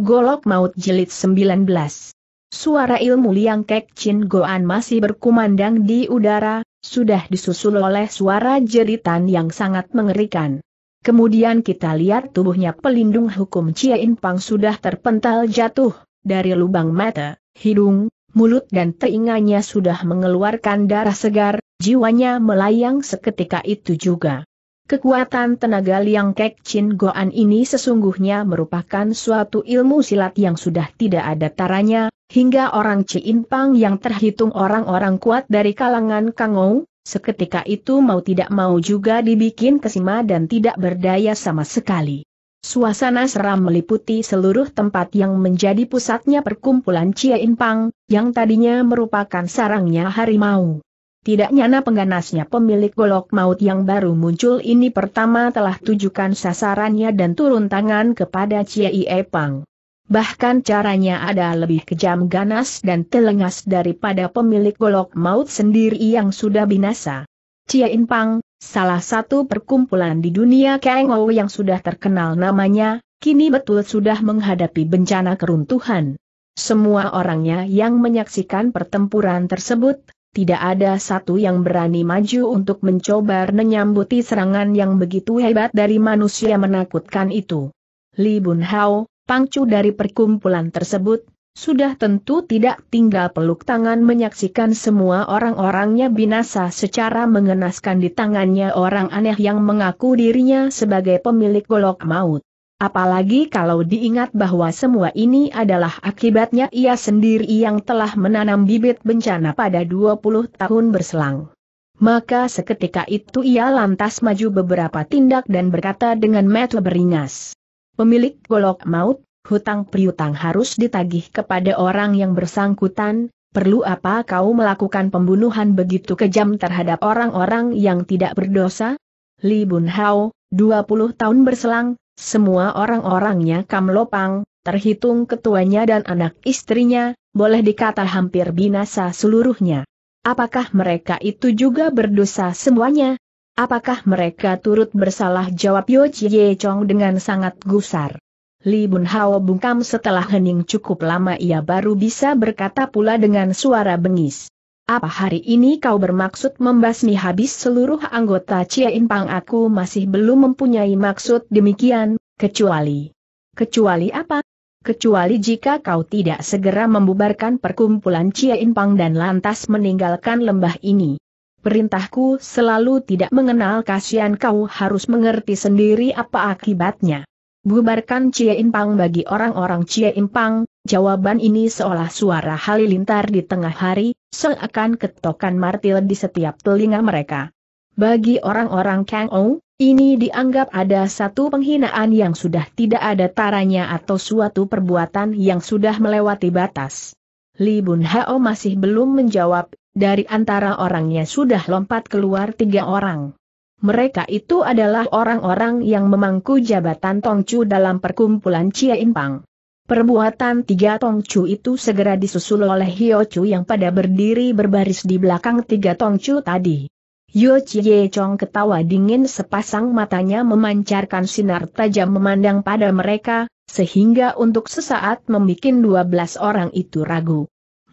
Golok Maut Jilid 19 Suara ilmu liang Kek Chin Goan masih berkumandang di udara, sudah disusul oleh suara jeritan yang sangat mengerikan. Kemudian kita lihat tubuhnya pelindung hukum Chia In Pang sudah terpental jatuh, dari lubang mata, hidung, mulut dan telinganya sudah mengeluarkan darah segar, jiwanya melayang seketika itu juga. Kekuatan tenaga Liang Kek Chin Goan ini sesungguhnya merupakan suatu ilmu silat yang sudah tidak ada taranya, hingga orang Chin Pang yang terhitung orang-orang kuat dari kalangan Kangou, seketika itu mau tidak mau juga dibikin kesima dan tidak berdaya sama sekali. Suasana seram meliputi seluruh tempat yang menjadi pusatnya perkumpulan Chin Pang, yang tadinya merupakan sarangnya harimau. Tidak nyana pengganasnya pemilik golok maut yang baru muncul ini pertama telah tujukan sasarannya dan turun tangan kepada Cie Pang. Bahkan caranya ada lebih kejam ganas dan telengas daripada pemilik golok maut sendiri yang sudah binasa. Cie Pang, salah satu perkumpulan di dunia Ou yang sudah terkenal namanya, kini betul sudah menghadapi bencana keruntuhan. Semua orangnya yang menyaksikan pertempuran tersebut, tidak ada satu yang berani maju untuk mencoba menyambuti serangan yang begitu hebat dari manusia menakutkan itu. Li Bun Hao, pangcu dari perkumpulan tersebut, sudah tentu tidak tinggal peluk tangan menyaksikan semua orang-orangnya binasa secara mengenaskan di tangannya orang aneh yang mengaku dirinya sebagai pemilik golok maut. Apalagi kalau diingat bahwa semua ini adalah akibatnya ia sendiri yang telah menanam bibit bencana pada 20 tahun berselang. Maka seketika itu ia lantas maju beberapa tindak dan berkata dengan mata beringas. Pemilik golok maut, hutang priutang harus ditagih kepada orang yang bersangkutan, perlu apa kau melakukan pembunuhan begitu kejam terhadap orang-orang yang tidak berdosa? Li Bun Hao, 20 tahun berselang, semua orang-orangnya kamlopang, terhitung ketuanya dan anak istrinya, boleh dikata hampir binasa seluruhnya. Apakah mereka itu juga berdosa semuanya? Apakah mereka turut bersalah? Jawab Yo Chie Chong dengan sangat gusar. Li Bun Hao bungkam setelah hening cukup lama ia baru bisa berkata pula dengan suara bengis. Apa hari ini kau bermaksud membasmi habis seluruh anggota Cia Impang? Aku masih belum mempunyai maksud demikian, kecuali. Kecuali apa? Kecuali jika kau tidak segera membubarkan perkumpulan Cia Impang dan lantas meninggalkan lembah ini. Perintahku selalu tidak mengenal kasihan kau harus mengerti sendiri apa akibatnya. Bubarkan Cie Impang bagi orang-orang Cie Impang, jawaban ini seolah suara halilintar di tengah hari, seakan ketokan martil di setiap telinga mereka. Bagi orang-orang Kang Ou, ini dianggap ada satu penghinaan yang sudah tidak ada taranya atau suatu perbuatan yang sudah melewati batas. Li Bun Hao masih belum menjawab, dari antara orangnya sudah lompat keluar tiga orang. Mereka itu adalah orang-orang yang memangku jabatan Tongcu dalam perkumpulan Cia Impang. Perbuatan tiga Tongcu itu segera disusul oleh Hiochu yang pada berdiri berbaris di belakang tiga Tongcu tadi. Yo Chie Chong ketawa dingin sepasang matanya memancarkan sinar tajam memandang pada mereka, sehingga untuk sesaat membuat dua belas orang itu ragu.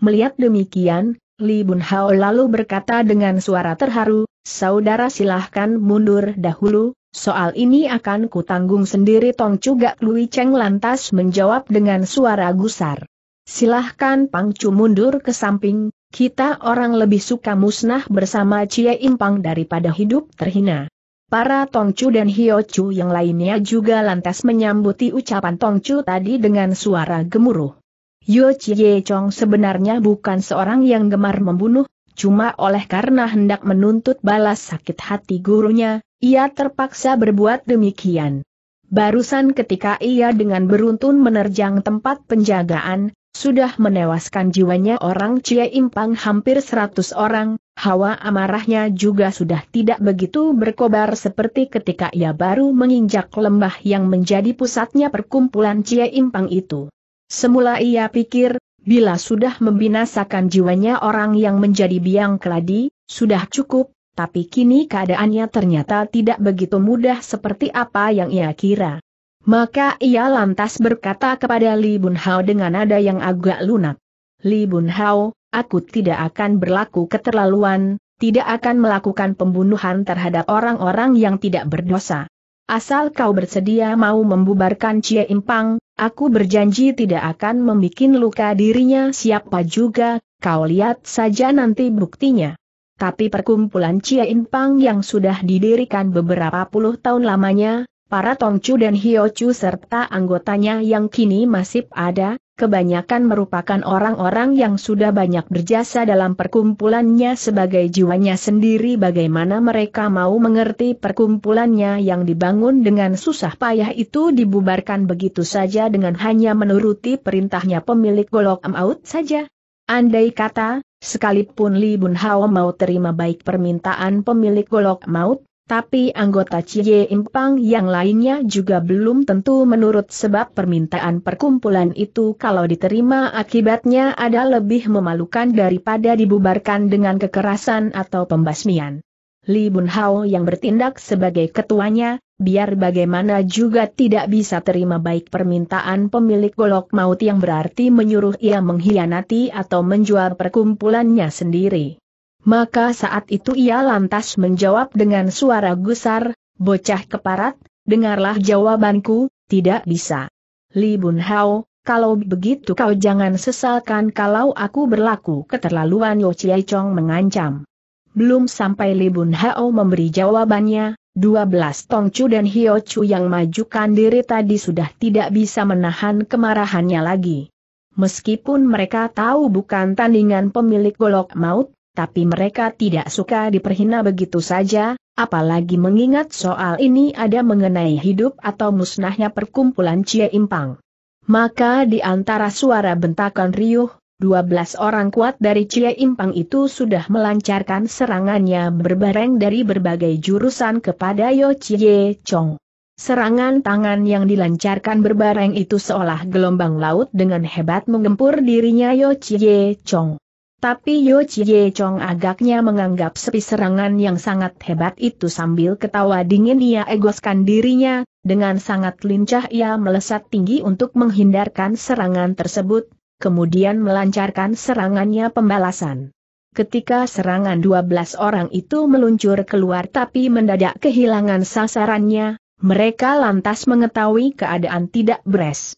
Melihat demikian, Li Bun Hao lalu berkata dengan suara terharu, Saudara silahkan mundur dahulu, soal ini akan kutanggung sendiri Tong Cugak Lui Cheng lantas menjawab dengan suara gusar. Silahkan Pangcu mundur ke samping, kita orang lebih suka musnah bersama Cie Impang daripada hidup terhina. Para Tongcu dan Hiocu yang lainnya juga lantas menyambuti ucapan Tongcu tadi dengan suara gemuruh. Yo Chie Chong sebenarnya bukan seorang yang gemar membunuh, cuma oleh karena hendak menuntut balas sakit hati gurunya, ia terpaksa berbuat demikian. Barusan ketika ia dengan beruntun menerjang tempat penjagaan, sudah menewaskan jiwanya orang Cie Impang hampir seratus orang, hawa amarahnya juga sudah tidak begitu berkobar seperti ketika ia baru menginjak lembah yang menjadi pusatnya perkumpulan Cie Impang itu. Semula ia pikir, bila sudah membinasakan jiwanya orang yang menjadi biang keladi, sudah cukup, tapi kini keadaannya ternyata tidak begitu mudah seperti apa yang ia kira. Maka ia lantas berkata kepada Li Bun Hao dengan nada yang agak lunak. Li Bun Hao, aku tidak akan berlaku keterlaluan, tidak akan melakukan pembunuhan terhadap orang-orang yang tidak berdosa. Asal kau bersedia mau membubarkan Cie Impang, Aku berjanji tidak akan membuat luka dirinya siapa juga, kau lihat saja nanti buktinya. Tapi perkumpulan In Inpang yang sudah didirikan beberapa puluh tahun lamanya, para Tongchu dan Hiochu serta anggotanya yang kini masih ada, kebanyakan merupakan orang-orang yang sudah banyak berjasa dalam perkumpulannya sebagai jiwanya sendiri bagaimana mereka mau mengerti perkumpulannya yang dibangun dengan susah payah itu dibubarkan begitu saja dengan hanya menuruti perintahnya pemilik golok amaut saja. Andai kata, sekalipun Li Bun Hao mau terima baik permintaan pemilik golok maut, tapi anggota Cie Impang yang lainnya juga belum tentu menurut sebab permintaan perkumpulan itu kalau diterima akibatnya ada lebih memalukan daripada dibubarkan dengan kekerasan atau pembasmian. Li Bun Hao yang bertindak sebagai ketuanya, biar bagaimana juga tidak bisa terima baik permintaan pemilik golok maut yang berarti menyuruh ia mengkhianati atau menjual perkumpulannya sendiri. Maka saat itu ia lantas menjawab dengan suara gusar, bocah keparat, dengarlah jawabanku, tidak bisa. Li Bun Hao, kalau begitu kau jangan sesalkan kalau aku berlaku keterlaluan Yo Chiai Chong mengancam. Belum sampai Li Bun Hao memberi jawabannya, 12 Chu dan Hio Chu yang majukan diri tadi sudah tidak bisa menahan kemarahannya lagi. Meskipun mereka tahu bukan tandingan pemilik golok maut, tapi mereka tidak suka diperhina begitu saja, apalagi mengingat soal ini ada mengenai hidup atau musnahnya perkumpulan Cie Impang. Maka di antara suara bentakan riuh, 12 orang kuat dari Cie Impang itu sudah melancarkan serangannya berbareng dari berbagai jurusan kepada Yo Cie Chong. Serangan tangan yang dilancarkan berbareng itu seolah gelombang laut dengan hebat menggempur dirinya Yo Cie Chong. Tapi Yo Chie Chong agaknya menganggap sepi serangan yang sangat hebat itu sambil ketawa dingin ia egoskan dirinya, dengan sangat lincah ia melesat tinggi untuk menghindarkan serangan tersebut, kemudian melancarkan serangannya pembalasan. Ketika serangan 12 orang itu meluncur keluar tapi mendadak kehilangan sasarannya, mereka lantas mengetahui keadaan tidak beres.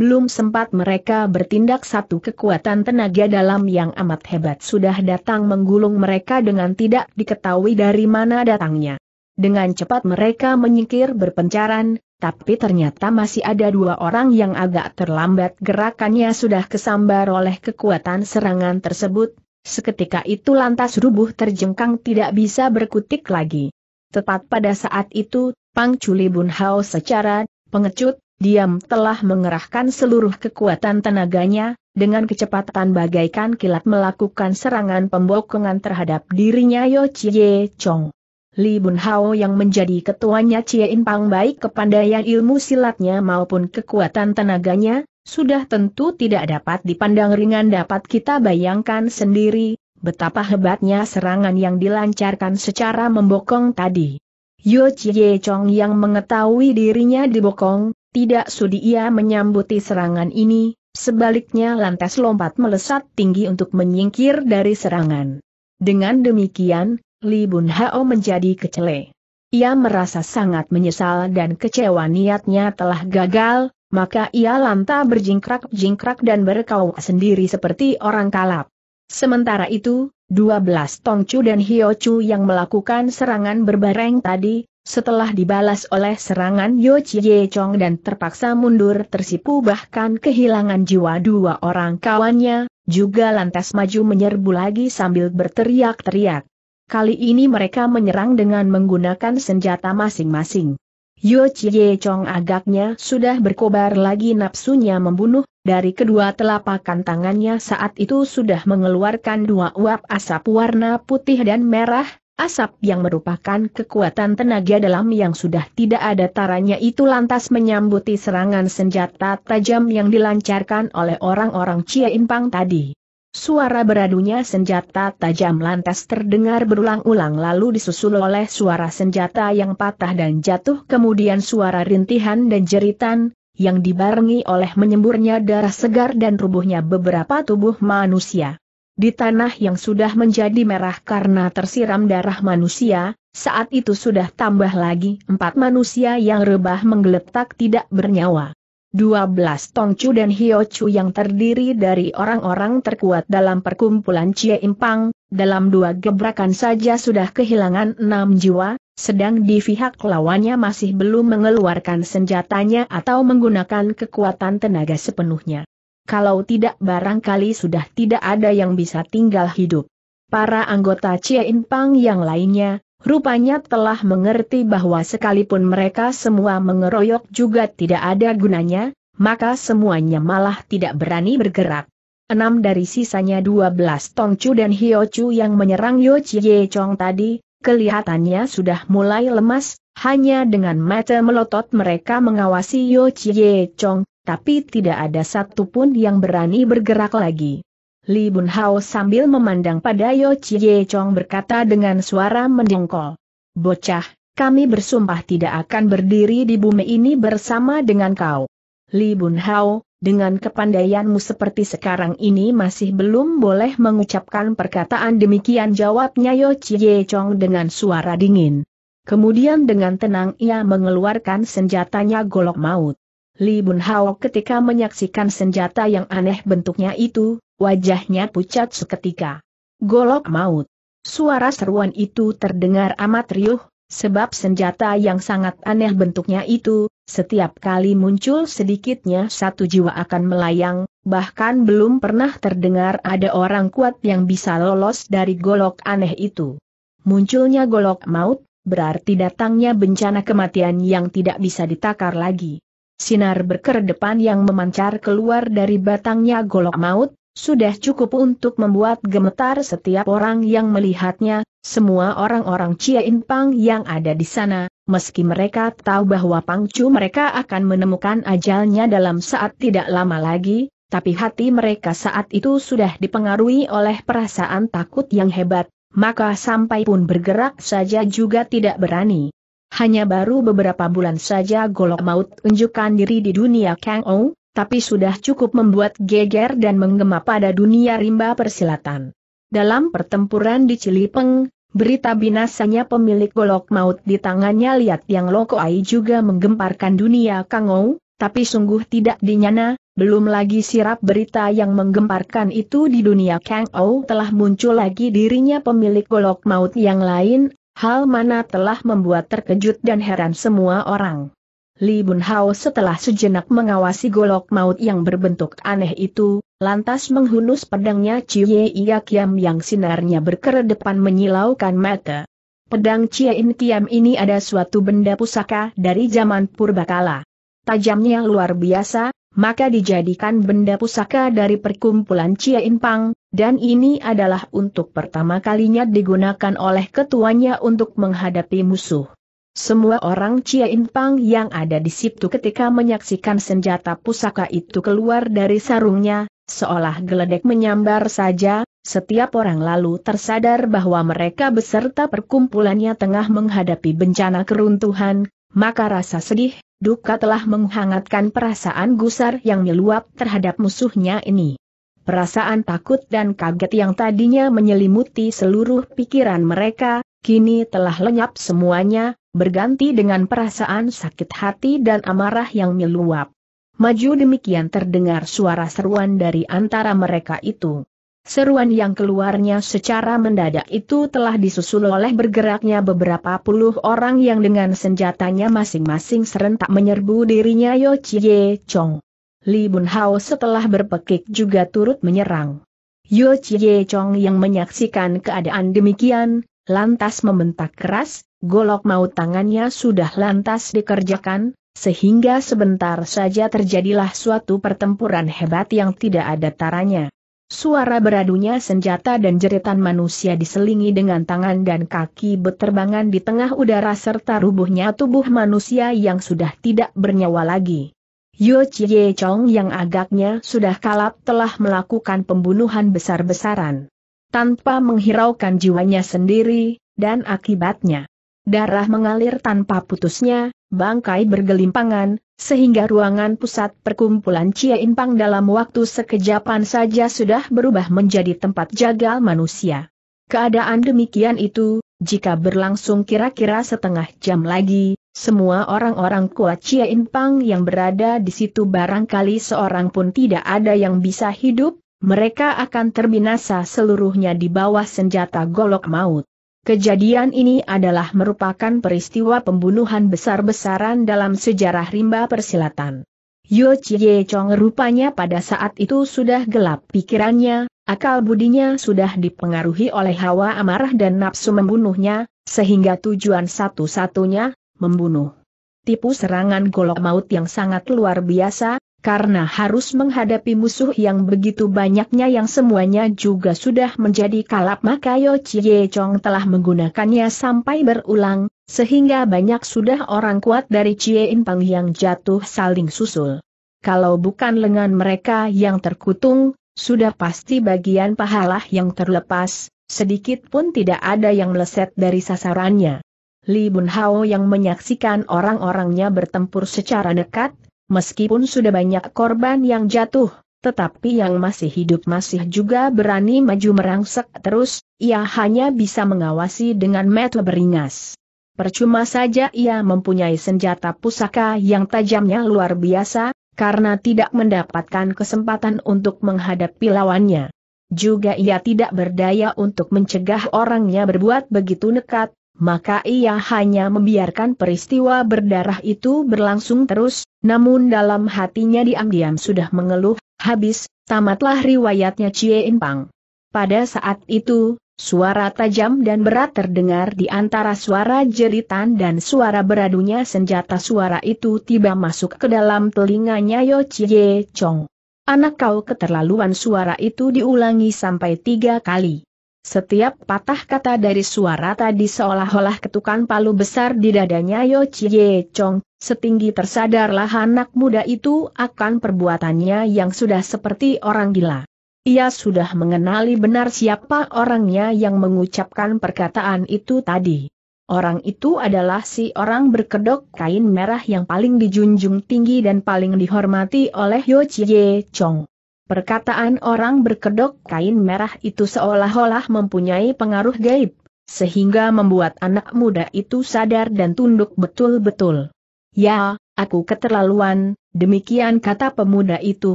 Belum sempat mereka bertindak satu kekuatan tenaga dalam yang amat hebat sudah datang menggulung mereka dengan tidak diketahui dari mana datangnya. Dengan cepat mereka menyingkir berpencaran, tapi ternyata masih ada dua orang yang agak terlambat gerakannya sudah kesambar oleh kekuatan serangan tersebut, seketika itu lantas rubuh terjengkang tidak bisa berkutik lagi. Tepat pada saat itu, Pang Culi Bun Hao secara pengecut Diam telah mengerahkan seluruh kekuatan tenaganya, dengan kecepatan bagaikan kilat melakukan serangan pembokongan terhadap dirinya Yo Chie Chong. Li Bun Hao yang menjadi ketuanya Chie In Pang baik kepandaian ilmu silatnya maupun kekuatan tenaganya, sudah tentu tidak dapat dipandang ringan dapat kita bayangkan sendiri, betapa hebatnya serangan yang dilancarkan secara membokong tadi. Yo Chie Chong yang mengetahui dirinya dibokong, tidak sudi ia menyambuti serangan ini, sebaliknya lantas lompat melesat tinggi untuk menyingkir dari serangan. Dengan demikian, Li Bun Hao menjadi kecele. Ia merasa sangat menyesal dan kecewa niatnya telah gagal, maka ia lantas berjingkrak-jingkrak dan berkau sendiri seperti orang kalap. Sementara itu, 12 Tongcu dan Hiochu yang melakukan serangan berbareng tadi, setelah dibalas oleh serangan Yo Chie Chong dan terpaksa mundur tersipu bahkan kehilangan jiwa dua orang kawannya, juga lantas maju menyerbu lagi sambil berteriak-teriak. Kali ini mereka menyerang dengan menggunakan senjata masing-masing. Yo Chie Chong agaknya sudah berkobar lagi nafsunya membunuh, dari kedua telapak tangannya saat itu sudah mengeluarkan dua uap asap warna putih dan merah, Asap yang merupakan kekuatan tenaga dalam yang sudah tidak ada taranya itu lantas menyambuti serangan senjata tajam yang dilancarkan oleh orang-orang Cia Impang tadi. Suara beradunya senjata tajam lantas terdengar berulang-ulang lalu disusul oleh suara senjata yang patah dan jatuh kemudian suara rintihan dan jeritan, yang dibarengi oleh menyemburnya darah segar dan rubuhnya beberapa tubuh manusia. Di tanah yang sudah menjadi merah karena tersiram darah manusia, saat itu sudah tambah lagi empat manusia yang rebah menggeletak tidak bernyawa. 12 Tongcu dan Hiochu yang terdiri dari orang-orang terkuat dalam perkumpulan Cie Impang, dalam dua gebrakan saja sudah kehilangan enam jiwa, sedang di pihak lawannya masih belum mengeluarkan senjatanya atau menggunakan kekuatan tenaga sepenuhnya kalau tidak barangkali sudah tidak ada yang bisa tinggal hidup. Para anggota Cien Pang yang lainnya, rupanya telah mengerti bahwa sekalipun mereka semua mengeroyok juga tidak ada gunanya, maka semuanya malah tidak berani bergerak. Enam dari sisanya dua belas Tong Chu dan Chu yang menyerang Yo Chie Chong tadi, kelihatannya sudah mulai lemas, hanya dengan mata melotot mereka mengawasi Yo Chie Chong, tapi tidak ada satupun yang berani bergerak lagi. Li Bun Hao sambil memandang pada Yo Chie Chong berkata dengan suara mendengkol. Bocah, kami bersumpah tidak akan berdiri di bumi ini bersama dengan kau. Li Bun Hao, dengan kepandaianmu seperti sekarang ini masih belum boleh mengucapkan perkataan demikian jawabnya Yo Chie Chong dengan suara dingin. Kemudian dengan tenang ia mengeluarkan senjatanya golok maut. Li Bun Hao ketika menyaksikan senjata yang aneh bentuknya itu, wajahnya pucat seketika. Golok maut. Suara seruan itu terdengar amat riuh, sebab senjata yang sangat aneh bentuknya itu, setiap kali muncul sedikitnya satu jiwa akan melayang, bahkan belum pernah terdengar ada orang kuat yang bisa lolos dari golok aneh itu. Munculnya golok maut, berarti datangnya bencana kematian yang tidak bisa ditakar lagi sinar berkedepan yang memancar keluar dari batangnya golok maut, sudah cukup untuk membuat gemetar setiap orang yang melihatnya, semua orang-orang Cia Inpang yang ada di sana, meski mereka tahu bahwa pangcu mereka akan menemukan ajalnya dalam saat tidak lama lagi, tapi hati mereka saat itu sudah dipengaruhi oleh perasaan takut yang hebat, maka sampai pun bergerak saja juga tidak berani. Hanya baru beberapa bulan saja Golok Maut unjukkan diri di dunia Kang Ou, tapi sudah cukup membuat geger dan menggema pada dunia rimba persilatan. Dalam pertempuran di Cilipeng, berita binasanya pemilik Golok Maut di tangannya Liat Yang Lokoai juga menggemparkan dunia Kang Ou, tapi sungguh tidak dinyana, belum lagi sirap berita yang menggemparkan itu di dunia Kang Ou telah muncul lagi dirinya pemilik golok maut yang lain, hal mana telah membuat terkejut dan heran semua orang. Li Bun Hao setelah sejenak mengawasi golok maut yang berbentuk aneh itu, lantas menghunus pedangnya Cie Ia Kiam yang sinarnya berkeredepan menyilaukan mata. Pedang Cie In Kiam ini ada suatu benda pusaka dari zaman purbakala. Tajamnya luar biasa, maka dijadikan benda pusaka dari perkumpulan Cie In Pang, dan ini adalah untuk pertama kalinya digunakan oleh ketuanya untuk menghadapi musuh. Semua orang Chia Inpang yang ada di situ ketika menyaksikan senjata pusaka itu keluar dari sarungnya, seolah geledek menyambar saja, setiap orang lalu tersadar bahwa mereka beserta perkumpulannya tengah menghadapi bencana keruntuhan, maka rasa sedih, duka telah menghangatkan perasaan gusar yang meluap terhadap musuhnya ini. Perasaan takut dan kaget yang tadinya menyelimuti seluruh pikiran mereka, kini telah lenyap semuanya, berganti dengan perasaan sakit hati dan amarah yang meluap. Maju demikian terdengar suara seruan dari antara mereka itu. Seruan yang keluarnya secara mendadak itu telah disusul oleh bergeraknya beberapa puluh orang yang dengan senjatanya masing-masing serentak menyerbu dirinya Yo Chie Chong. Li Hao setelah berpekik juga turut menyerang. Yu Chie Chong yang menyaksikan keadaan demikian, lantas membentak keras, golok maut tangannya sudah lantas dikerjakan, sehingga sebentar saja terjadilah suatu pertempuran hebat yang tidak ada taranya. Suara beradunya senjata dan jeritan manusia diselingi dengan tangan dan kaki berterbangan di tengah udara serta rubuhnya tubuh manusia yang sudah tidak bernyawa lagi. Yo Chie Chong yang agaknya sudah kalap telah melakukan pembunuhan besar-besaran. Tanpa menghiraukan jiwanya sendiri, dan akibatnya. Darah mengalir tanpa putusnya, bangkai bergelimpangan, sehingga ruangan pusat perkumpulan Cie Impang dalam waktu sekejapan saja sudah berubah menjadi tempat jagal manusia. Keadaan demikian itu, jika berlangsung kira-kira setengah jam lagi, semua orang-orang kuat Chia In Pang yang berada di situ barangkali seorang pun tidak ada yang bisa hidup, mereka akan terbinasa seluruhnya di bawah senjata golok maut. Kejadian ini adalah merupakan peristiwa pembunuhan besar-besaran dalam sejarah rimba persilatan. Yu Chie Chong rupanya pada saat itu sudah gelap pikirannya, akal budinya sudah dipengaruhi oleh hawa amarah dan nafsu membunuhnya, sehingga tujuan satu-satunya, membunuh. Tipu serangan golok maut yang sangat luar biasa, karena harus menghadapi musuh yang begitu banyaknya yang semuanya juga sudah menjadi kalap maka Yo Chie Chong telah menggunakannya sampai berulang, sehingga banyak sudah orang kuat dari Chie In Pang yang jatuh saling susul. Kalau bukan lengan mereka yang terkutung, sudah pasti bagian pahalah yang terlepas, sedikit pun tidak ada yang meleset dari sasarannya. Li Bun Hao yang menyaksikan orang-orangnya bertempur secara dekat, meskipun sudah banyak korban yang jatuh, tetapi yang masih hidup masih juga berani maju merangsek terus, ia hanya bisa mengawasi dengan mata beringas. Percuma saja ia mempunyai senjata pusaka yang tajamnya luar biasa, karena tidak mendapatkan kesempatan untuk menghadapi lawannya. Juga ia tidak berdaya untuk mencegah orangnya berbuat begitu nekat, maka ia hanya membiarkan peristiwa berdarah itu berlangsung terus, namun dalam hatinya diam-diam sudah mengeluh, habis, tamatlah riwayatnya Cie Impang. Pada saat itu, suara tajam dan berat terdengar di antara suara jeritan dan suara beradunya senjata suara itu tiba masuk ke dalam telinganya Yo Cie Chong. Anak kau keterlaluan suara itu diulangi sampai tiga kali. Setiap patah kata dari suara tadi seolah-olah ketukan palu besar di dadanya Yo Chie Chong, setinggi tersadarlah anak muda itu akan perbuatannya yang sudah seperti orang gila. Ia sudah mengenali benar siapa orangnya yang mengucapkan perkataan itu tadi. Orang itu adalah si orang berkedok kain merah yang paling dijunjung tinggi dan paling dihormati oleh Yo Chie Chong. Perkataan orang berkedok kain merah itu seolah-olah mempunyai pengaruh gaib, sehingga membuat anak muda itu sadar dan tunduk betul-betul. Ya, aku keterlaluan, demikian kata pemuda itu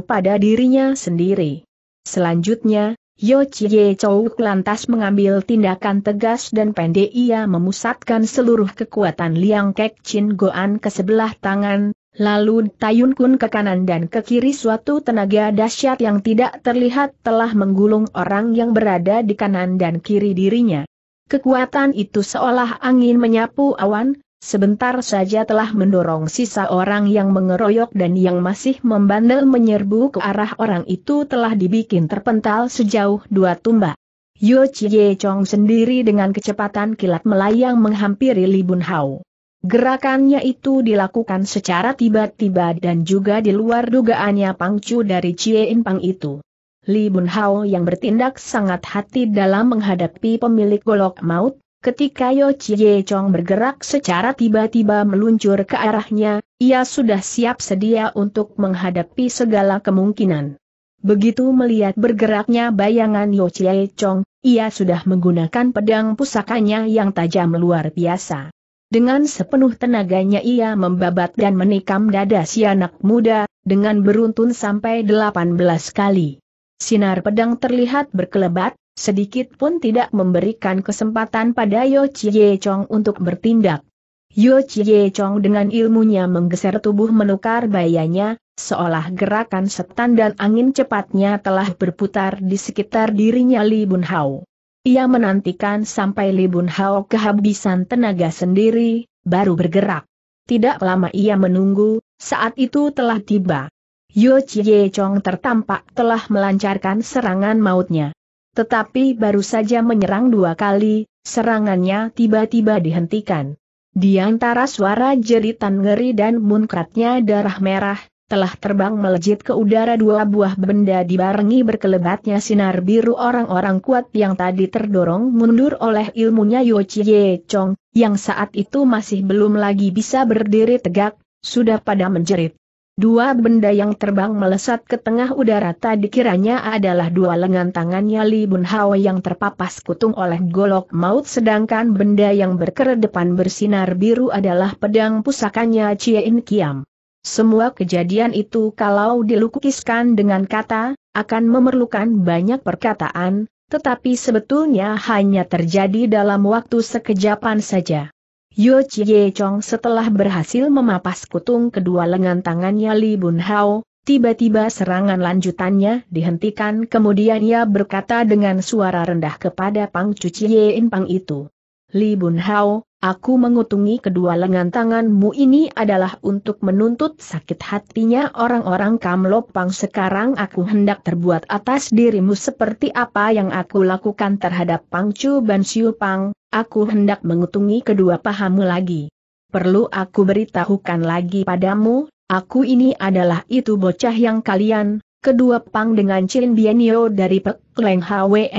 pada dirinya sendiri. Selanjutnya, Yo Chie Chouk lantas mengambil tindakan tegas dan pendek ia memusatkan seluruh kekuatan Liang Kek Chin Goan ke sebelah tangan, Lalu Tayun Kun ke kanan dan ke kiri suatu tenaga dahsyat yang tidak terlihat telah menggulung orang yang berada di kanan dan kiri dirinya. Kekuatan itu seolah angin menyapu awan, sebentar saja telah mendorong sisa orang yang mengeroyok dan yang masih membandel menyerbu ke arah orang itu telah dibikin terpental sejauh dua tumbak. Yo Chie Chong sendiri dengan kecepatan kilat melayang menghampiri Li Bun Hao. Gerakannya itu dilakukan secara tiba-tiba dan juga di luar dugaannya pangcu dari Cie Inpang itu. Li Bun Hao yang bertindak sangat hati dalam menghadapi pemilik golok maut, ketika Yo Chie Chong bergerak secara tiba-tiba meluncur ke arahnya, ia sudah siap sedia untuk menghadapi segala kemungkinan. Begitu melihat bergeraknya bayangan Yo Chie Chong, ia sudah menggunakan pedang pusakanya yang tajam luar biasa. Dengan sepenuh tenaganya ia membabat dan menikam dada si anak muda, dengan beruntun sampai 18 kali. Sinar pedang terlihat berkelebat, sedikit pun tidak memberikan kesempatan pada Yo Chie Chong untuk bertindak. Yo Chie Chong dengan ilmunya menggeser tubuh menukar bayanya, seolah gerakan setan dan angin cepatnya telah berputar di sekitar dirinya Li Bun Hao. Ia menantikan sampai libun Hao kehabisan tenaga sendiri, baru bergerak. Tidak lama ia menunggu, saat itu telah tiba. Yu Chie Chong tertampak telah melancarkan serangan mautnya. Tetapi baru saja menyerang dua kali, serangannya tiba-tiba dihentikan. Di antara suara jeritan ngeri dan munkratnya darah merah, telah terbang melejit ke udara dua buah benda dibarengi berkelebatnya sinar biru orang-orang kuat yang tadi terdorong mundur oleh ilmunya Yo Chie Chong, yang saat itu masih belum lagi bisa berdiri tegak, sudah pada menjerit. Dua benda yang terbang melesat ke tengah udara tadi kiranya adalah dua lengan tangannya Li Bun Hao yang terpapas kutung oleh golok maut sedangkan benda yang berkeredepan bersinar biru adalah pedang pusakanya In Kiam. Semua kejadian itu kalau dilukiskan dengan kata, akan memerlukan banyak perkataan, tetapi sebetulnya hanya terjadi dalam waktu sekejapan saja. Yo Chie Chong setelah berhasil memapas kutung kedua lengan tangannya Li Bun Hao, tiba-tiba serangan lanjutannya dihentikan kemudian ia berkata dengan suara rendah kepada Pang Cuci In Pang itu. Li Bun Hao, aku mengutungi kedua lengan tanganmu ini adalah untuk menuntut sakit hatinya orang-orang Kamlopang sekarang aku hendak terbuat atas dirimu seperti apa yang aku lakukan terhadap Pang Chu Ban Siu Pang, aku hendak mengutungi kedua pahamu lagi. Perlu aku beritahukan lagi padamu, aku ini adalah itu bocah yang kalian, kedua pang dengan Chin Bianio dari Pek Leng Hwe,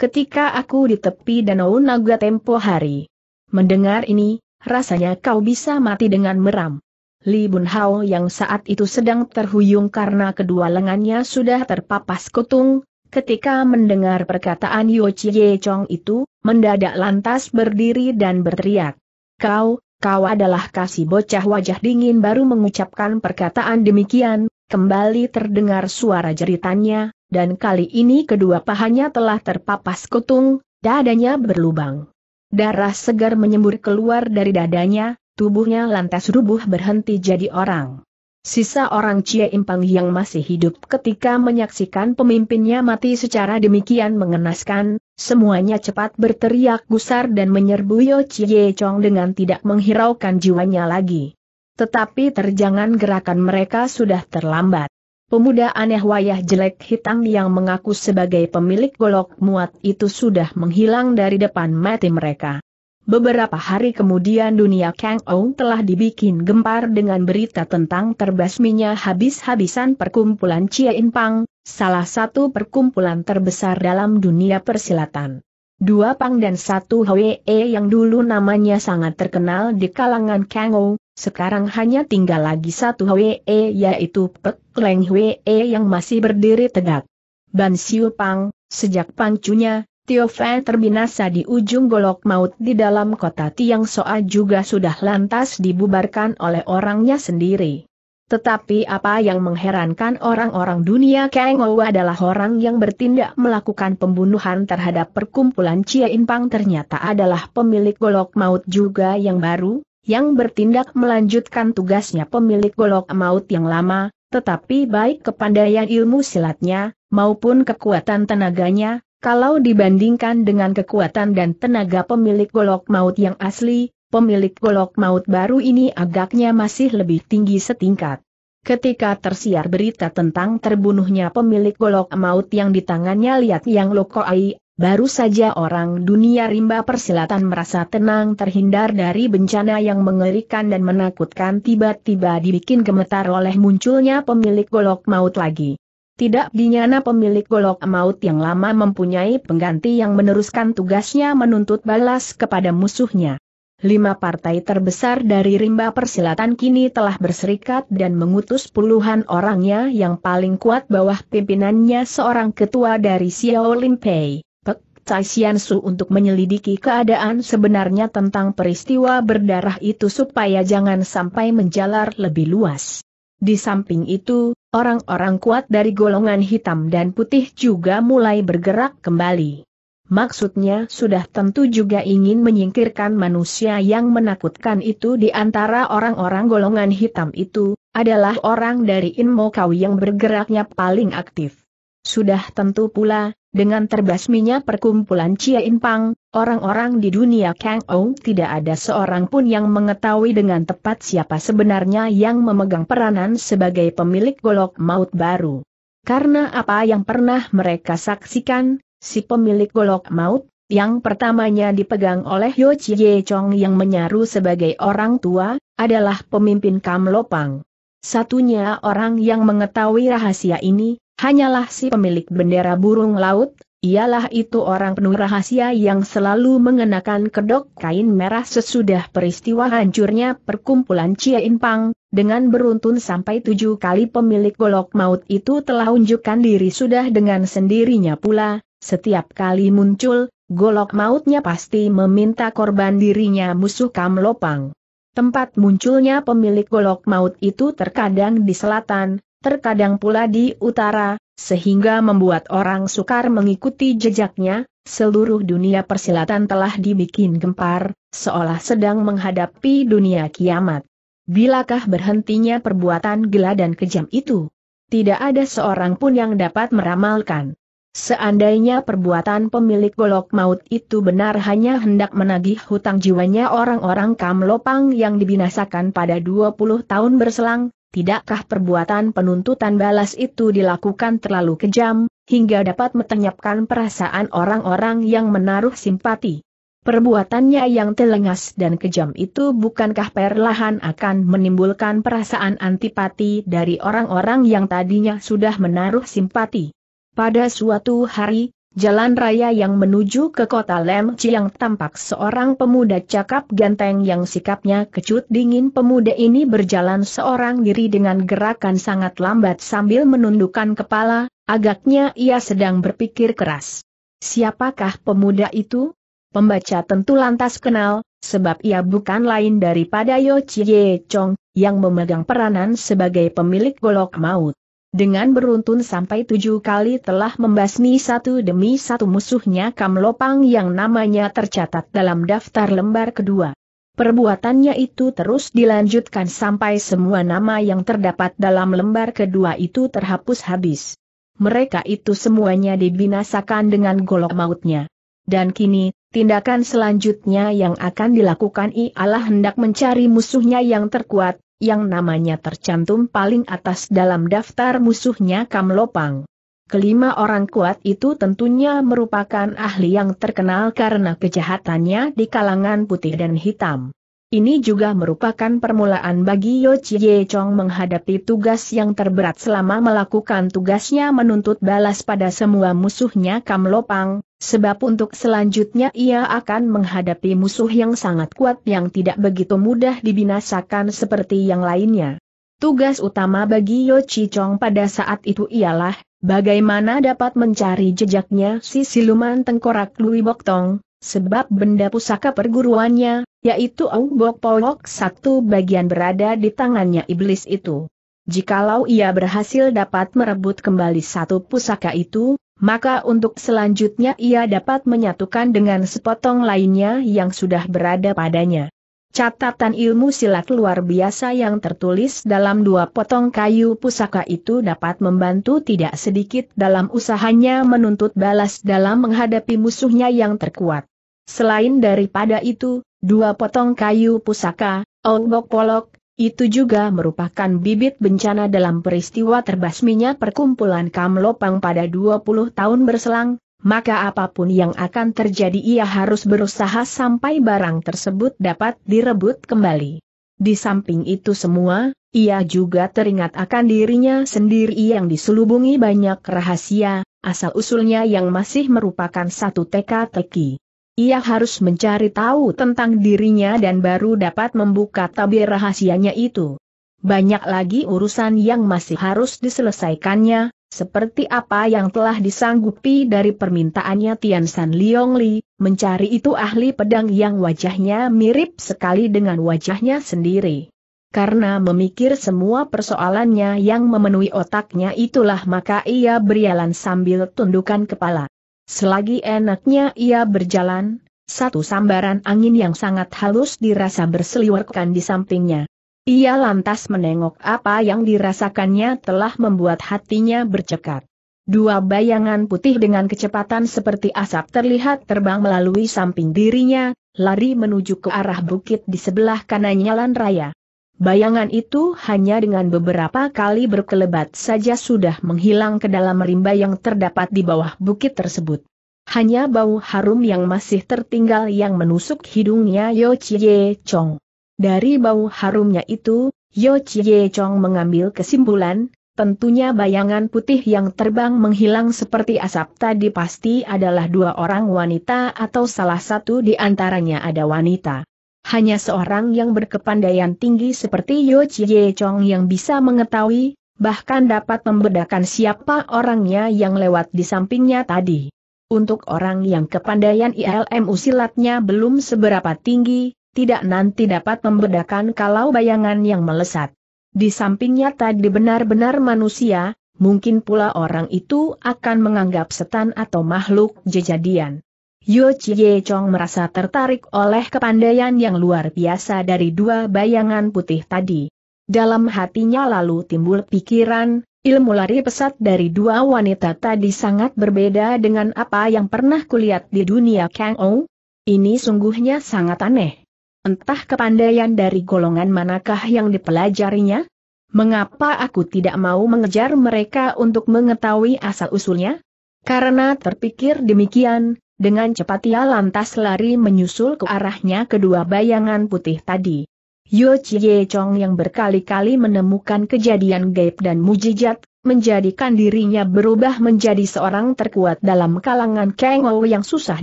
ketika aku di tepi danau naga tempo hari. Mendengar ini, rasanya kau bisa mati dengan meram. Li Bun Hao yang saat itu sedang terhuyung karena kedua lengannya sudah terpapas kutung, ketika mendengar perkataan Yo Chie Chong itu, mendadak lantas berdiri dan berteriak. Kau, kau adalah kasih bocah wajah dingin baru mengucapkan perkataan demikian, kembali terdengar suara jeritannya, dan kali ini kedua pahanya telah terpapas kutung, dadanya berlubang. Darah segar menyembur keluar dari dadanya, tubuhnya lantas rubuh berhenti jadi orang. Sisa orang Cie Impang yang masih hidup ketika menyaksikan pemimpinnya mati secara demikian mengenaskan, semuanya cepat berteriak gusar dan menyerbu Yo Cie Chong dengan tidak menghiraukan jiwanya lagi. Tetapi terjangan gerakan mereka sudah terlambat. Pemuda aneh wayah jelek hitam yang mengaku sebagai pemilik golok muat itu sudah menghilang dari depan mati mereka. Beberapa hari kemudian dunia Kang Ong telah dibikin gempar dengan berita tentang terbasminya habis-habisan perkumpulan in Pang, salah satu perkumpulan terbesar dalam dunia persilatan. Dua Pang dan satu Hwee yang dulu namanya sangat terkenal di kalangan kango, sekarang hanya tinggal lagi satu Hwee yaitu Pek Leng Hwee yang masih berdiri tegak. Ban Siu Pang, sejak pangcunya, Tio Fan terbinasa di ujung golok maut di dalam kota Tiang Soa juga sudah lantas dibubarkan oleh orangnya sendiri. Tetapi apa yang mengherankan orang-orang dunia Kang adalah orang yang bertindak melakukan pembunuhan terhadap perkumpulan Cie Impang ternyata adalah pemilik golok maut juga yang baru, yang bertindak melanjutkan tugasnya pemilik golok maut yang lama, tetapi baik kepandaian ilmu silatnya, maupun kekuatan tenaganya, kalau dibandingkan dengan kekuatan dan tenaga pemilik golok maut yang asli, pemilik golok maut baru ini agaknya masih lebih tinggi setingkat. Ketika tersiar berita tentang terbunuhnya pemilik golok maut yang di tangannya lihat yang lokoai, baru saja orang dunia rimba persilatan merasa tenang terhindar dari bencana yang mengerikan dan menakutkan tiba-tiba dibikin gemetar oleh munculnya pemilik golok maut lagi. Tidak dinyana pemilik golok maut yang lama mempunyai pengganti yang meneruskan tugasnya menuntut balas kepada musuhnya lima partai terbesar dari rimba persilatan kini telah berserikat dan mengutus puluhan orangnya yang paling kuat bawah pimpinannya seorang ketua dari Xiao Limpei, Pek Xian Su untuk menyelidiki keadaan sebenarnya tentang peristiwa berdarah itu supaya jangan sampai menjalar lebih luas. Di samping itu, orang-orang kuat dari golongan hitam dan putih juga mulai bergerak kembali maksudnya sudah tentu juga ingin menyingkirkan manusia yang menakutkan itu di antara orang-orang golongan hitam itu, adalah orang dari Inmo Kau yang bergeraknya paling aktif. Sudah tentu pula, dengan terbasminya perkumpulan Cia Inpang, orang-orang di dunia Kang Ong tidak ada seorang pun yang mengetahui dengan tepat siapa sebenarnya yang memegang peranan sebagai pemilik golok maut baru. Karena apa yang pernah mereka saksikan, si pemilik golok maut, yang pertamanya dipegang oleh Yo Chie Chong yang menyaru sebagai orang tua, adalah pemimpin Kam Lopang. Satunya orang yang mengetahui rahasia ini, hanyalah si pemilik bendera burung laut, ialah itu orang penuh rahasia yang selalu mengenakan kedok kain merah sesudah peristiwa hancurnya perkumpulan In Pang. dengan beruntun sampai tujuh kali pemilik golok maut itu telah unjukkan diri sudah dengan sendirinya pula, setiap kali muncul, golok mautnya pasti meminta korban dirinya musuh Kamlopang. Tempat munculnya pemilik golok maut itu terkadang di selatan, terkadang pula di utara, sehingga membuat orang sukar mengikuti jejaknya, seluruh dunia persilatan telah dibikin gempar, seolah sedang menghadapi dunia kiamat. Bilakah berhentinya perbuatan gila dan kejam itu? Tidak ada seorang pun yang dapat meramalkan. Seandainya perbuatan pemilik golok maut itu benar hanya hendak menagih hutang jiwanya orang-orang Kamlopang yang dibinasakan pada 20 tahun berselang, tidakkah perbuatan penuntutan balas itu dilakukan terlalu kejam, hingga dapat menyebabkan perasaan orang-orang yang menaruh simpati? Perbuatannya yang telengas dan kejam itu bukankah perlahan akan menimbulkan perasaan antipati dari orang-orang yang tadinya sudah menaruh simpati? Pada suatu hari, jalan raya yang menuju ke kota Lem Chiang tampak seorang pemuda cakap ganteng yang sikapnya kecut dingin pemuda ini berjalan seorang diri dengan gerakan sangat lambat sambil menundukkan kepala, agaknya ia sedang berpikir keras. Siapakah pemuda itu? Pembaca tentu lantas kenal, sebab ia bukan lain daripada Yo Chie Chong, yang memegang peranan sebagai pemilik golok maut. Dengan beruntun sampai tujuh kali telah membasmi satu demi satu musuhnya Kamlopang yang namanya tercatat dalam daftar lembar kedua. Perbuatannya itu terus dilanjutkan sampai semua nama yang terdapat dalam lembar kedua itu terhapus habis. Mereka itu semuanya dibinasakan dengan golok mautnya. Dan kini, tindakan selanjutnya yang akan dilakukan ialah hendak mencari musuhnya yang terkuat, yang namanya tercantum paling atas dalam daftar musuhnya Kamlopang. Kelima orang kuat itu tentunya merupakan ahli yang terkenal karena kejahatannya di kalangan putih dan hitam. Ini juga merupakan permulaan bagi Yo Chie Chong menghadapi tugas yang terberat selama melakukan tugasnya menuntut balas pada semua musuhnya Kam Lopang, sebab untuk selanjutnya ia akan menghadapi musuh yang sangat kuat yang tidak begitu mudah dibinasakan seperti yang lainnya. Tugas utama bagi Yo Chi Chong pada saat itu ialah, bagaimana dapat mencari jejaknya si siluman tengkorak Lui Bok Tong, sebab benda pusaka perguruannya, yaitu Bok polok satu bagian berada di tangannya iblis itu. Jikalau ia berhasil dapat merebut kembali satu pusaka itu, maka untuk selanjutnya ia dapat menyatukan dengan sepotong lainnya yang sudah berada padanya. Catatan ilmu silat luar biasa yang tertulis dalam dua potong kayu pusaka itu dapat membantu tidak sedikit dalam usahanya menuntut balas dalam menghadapi musuhnya yang terkuat. Selain daripada itu, Dua potong kayu pusaka, Ongbok Polok, itu juga merupakan bibit bencana dalam peristiwa terbasminya perkumpulan Kamlopang pada 20 tahun berselang, maka apapun yang akan terjadi ia harus berusaha sampai barang tersebut dapat direbut kembali. Di samping itu semua, ia juga teringat akan dirinya sendiri yang diselubungi banyak rahasia, asal-usulnya yang masih merupakan satu teka-teki. Ia harus mencari tahu tentang dirinya dan baru dapat membuka tabir rahasianya itu. Banyak lagi urusan yang masih harus diselesaikannya, seperti apa yang telah disanggupi dari permintaannya Tian San Liong Li, mencari itu ahli pedang yang wajahnya mirip sekali dengan wajahnya sendiri. Karena memikir semua persoalannya yang memenuhi otaknya itulah maka ia berjalan sambil tundukan kepala. Selagi enaknya ia berjalan, satu sambaran angin yang sangat halus dirasa berseliwerkan di sampingnya. Ia lantas menengok apa yang dirasakannya telah membuat hatinya bercekat. Dua bayangan putih dengan kecepatan seperti asap terlihat terbang melalui samping dirinya, lari menuju ke arah bukit di sebelah kanannya lan raya. Bayangan itu hanya dengan beberapa kali berkelebat saja sudah menghilang ke dalam rimba yang terdapat di bawah bukit tersebut. Hanya bau harum yang masih tertinggal yang menusuk hidungnya Yo Chie Chong. Dari bau harumnya itu, Yo Chie Chong mengambil kesimpulan, tentunya bayangan putih yang terbang menghilang seperti asap tadi pasti adalah dua orang wanita atau salah satu di antaranya ada wanita. Hanya seorang yang berkepandaian tinggi seperti Yo Chie Chong yang bisa mengetahui, bahkan dapat membedakan siapa orangnya yang lewat di sampingnya tadi. Untuk orang yang kepandaian ILMU silatnya belum seberapa tinggi, tidak nanti dapat membedakan kalau bayangan yang melesat. Di sampingnya tadi benar-benar manusia, mungkin pula orang itu akan menganggap setan atau makhluk jejadian. Yo Chie Chong merasa tertarik oleh kepandaian yang luar biasa dari dua bayangan putih tadi. Dalam hatinya lalu timbul pikiran, ilmu lari pesat dari dua wanita tadi sangat berbeda dengan apa yang pernah kulihat di dunia Kang Ou. Ini sungguhnya sangat aneh. Entah kepandaian dari golongan manakah yang dipelajarinya? Mengapa aku tidak mau mengejar mereka untuk mengetahui asal-usulnya? Karena terpikir demikian, dengan cepat ia lantas lari menyusul ke arahnya kedua bayangan putih tadi. Yo Chie Chong yang berkali-kali menemukan kejadian gaib dan mujizat, menjadikan dirinya berubah menjadi seorang terkuat dalam kalangan Kang Ou yang susah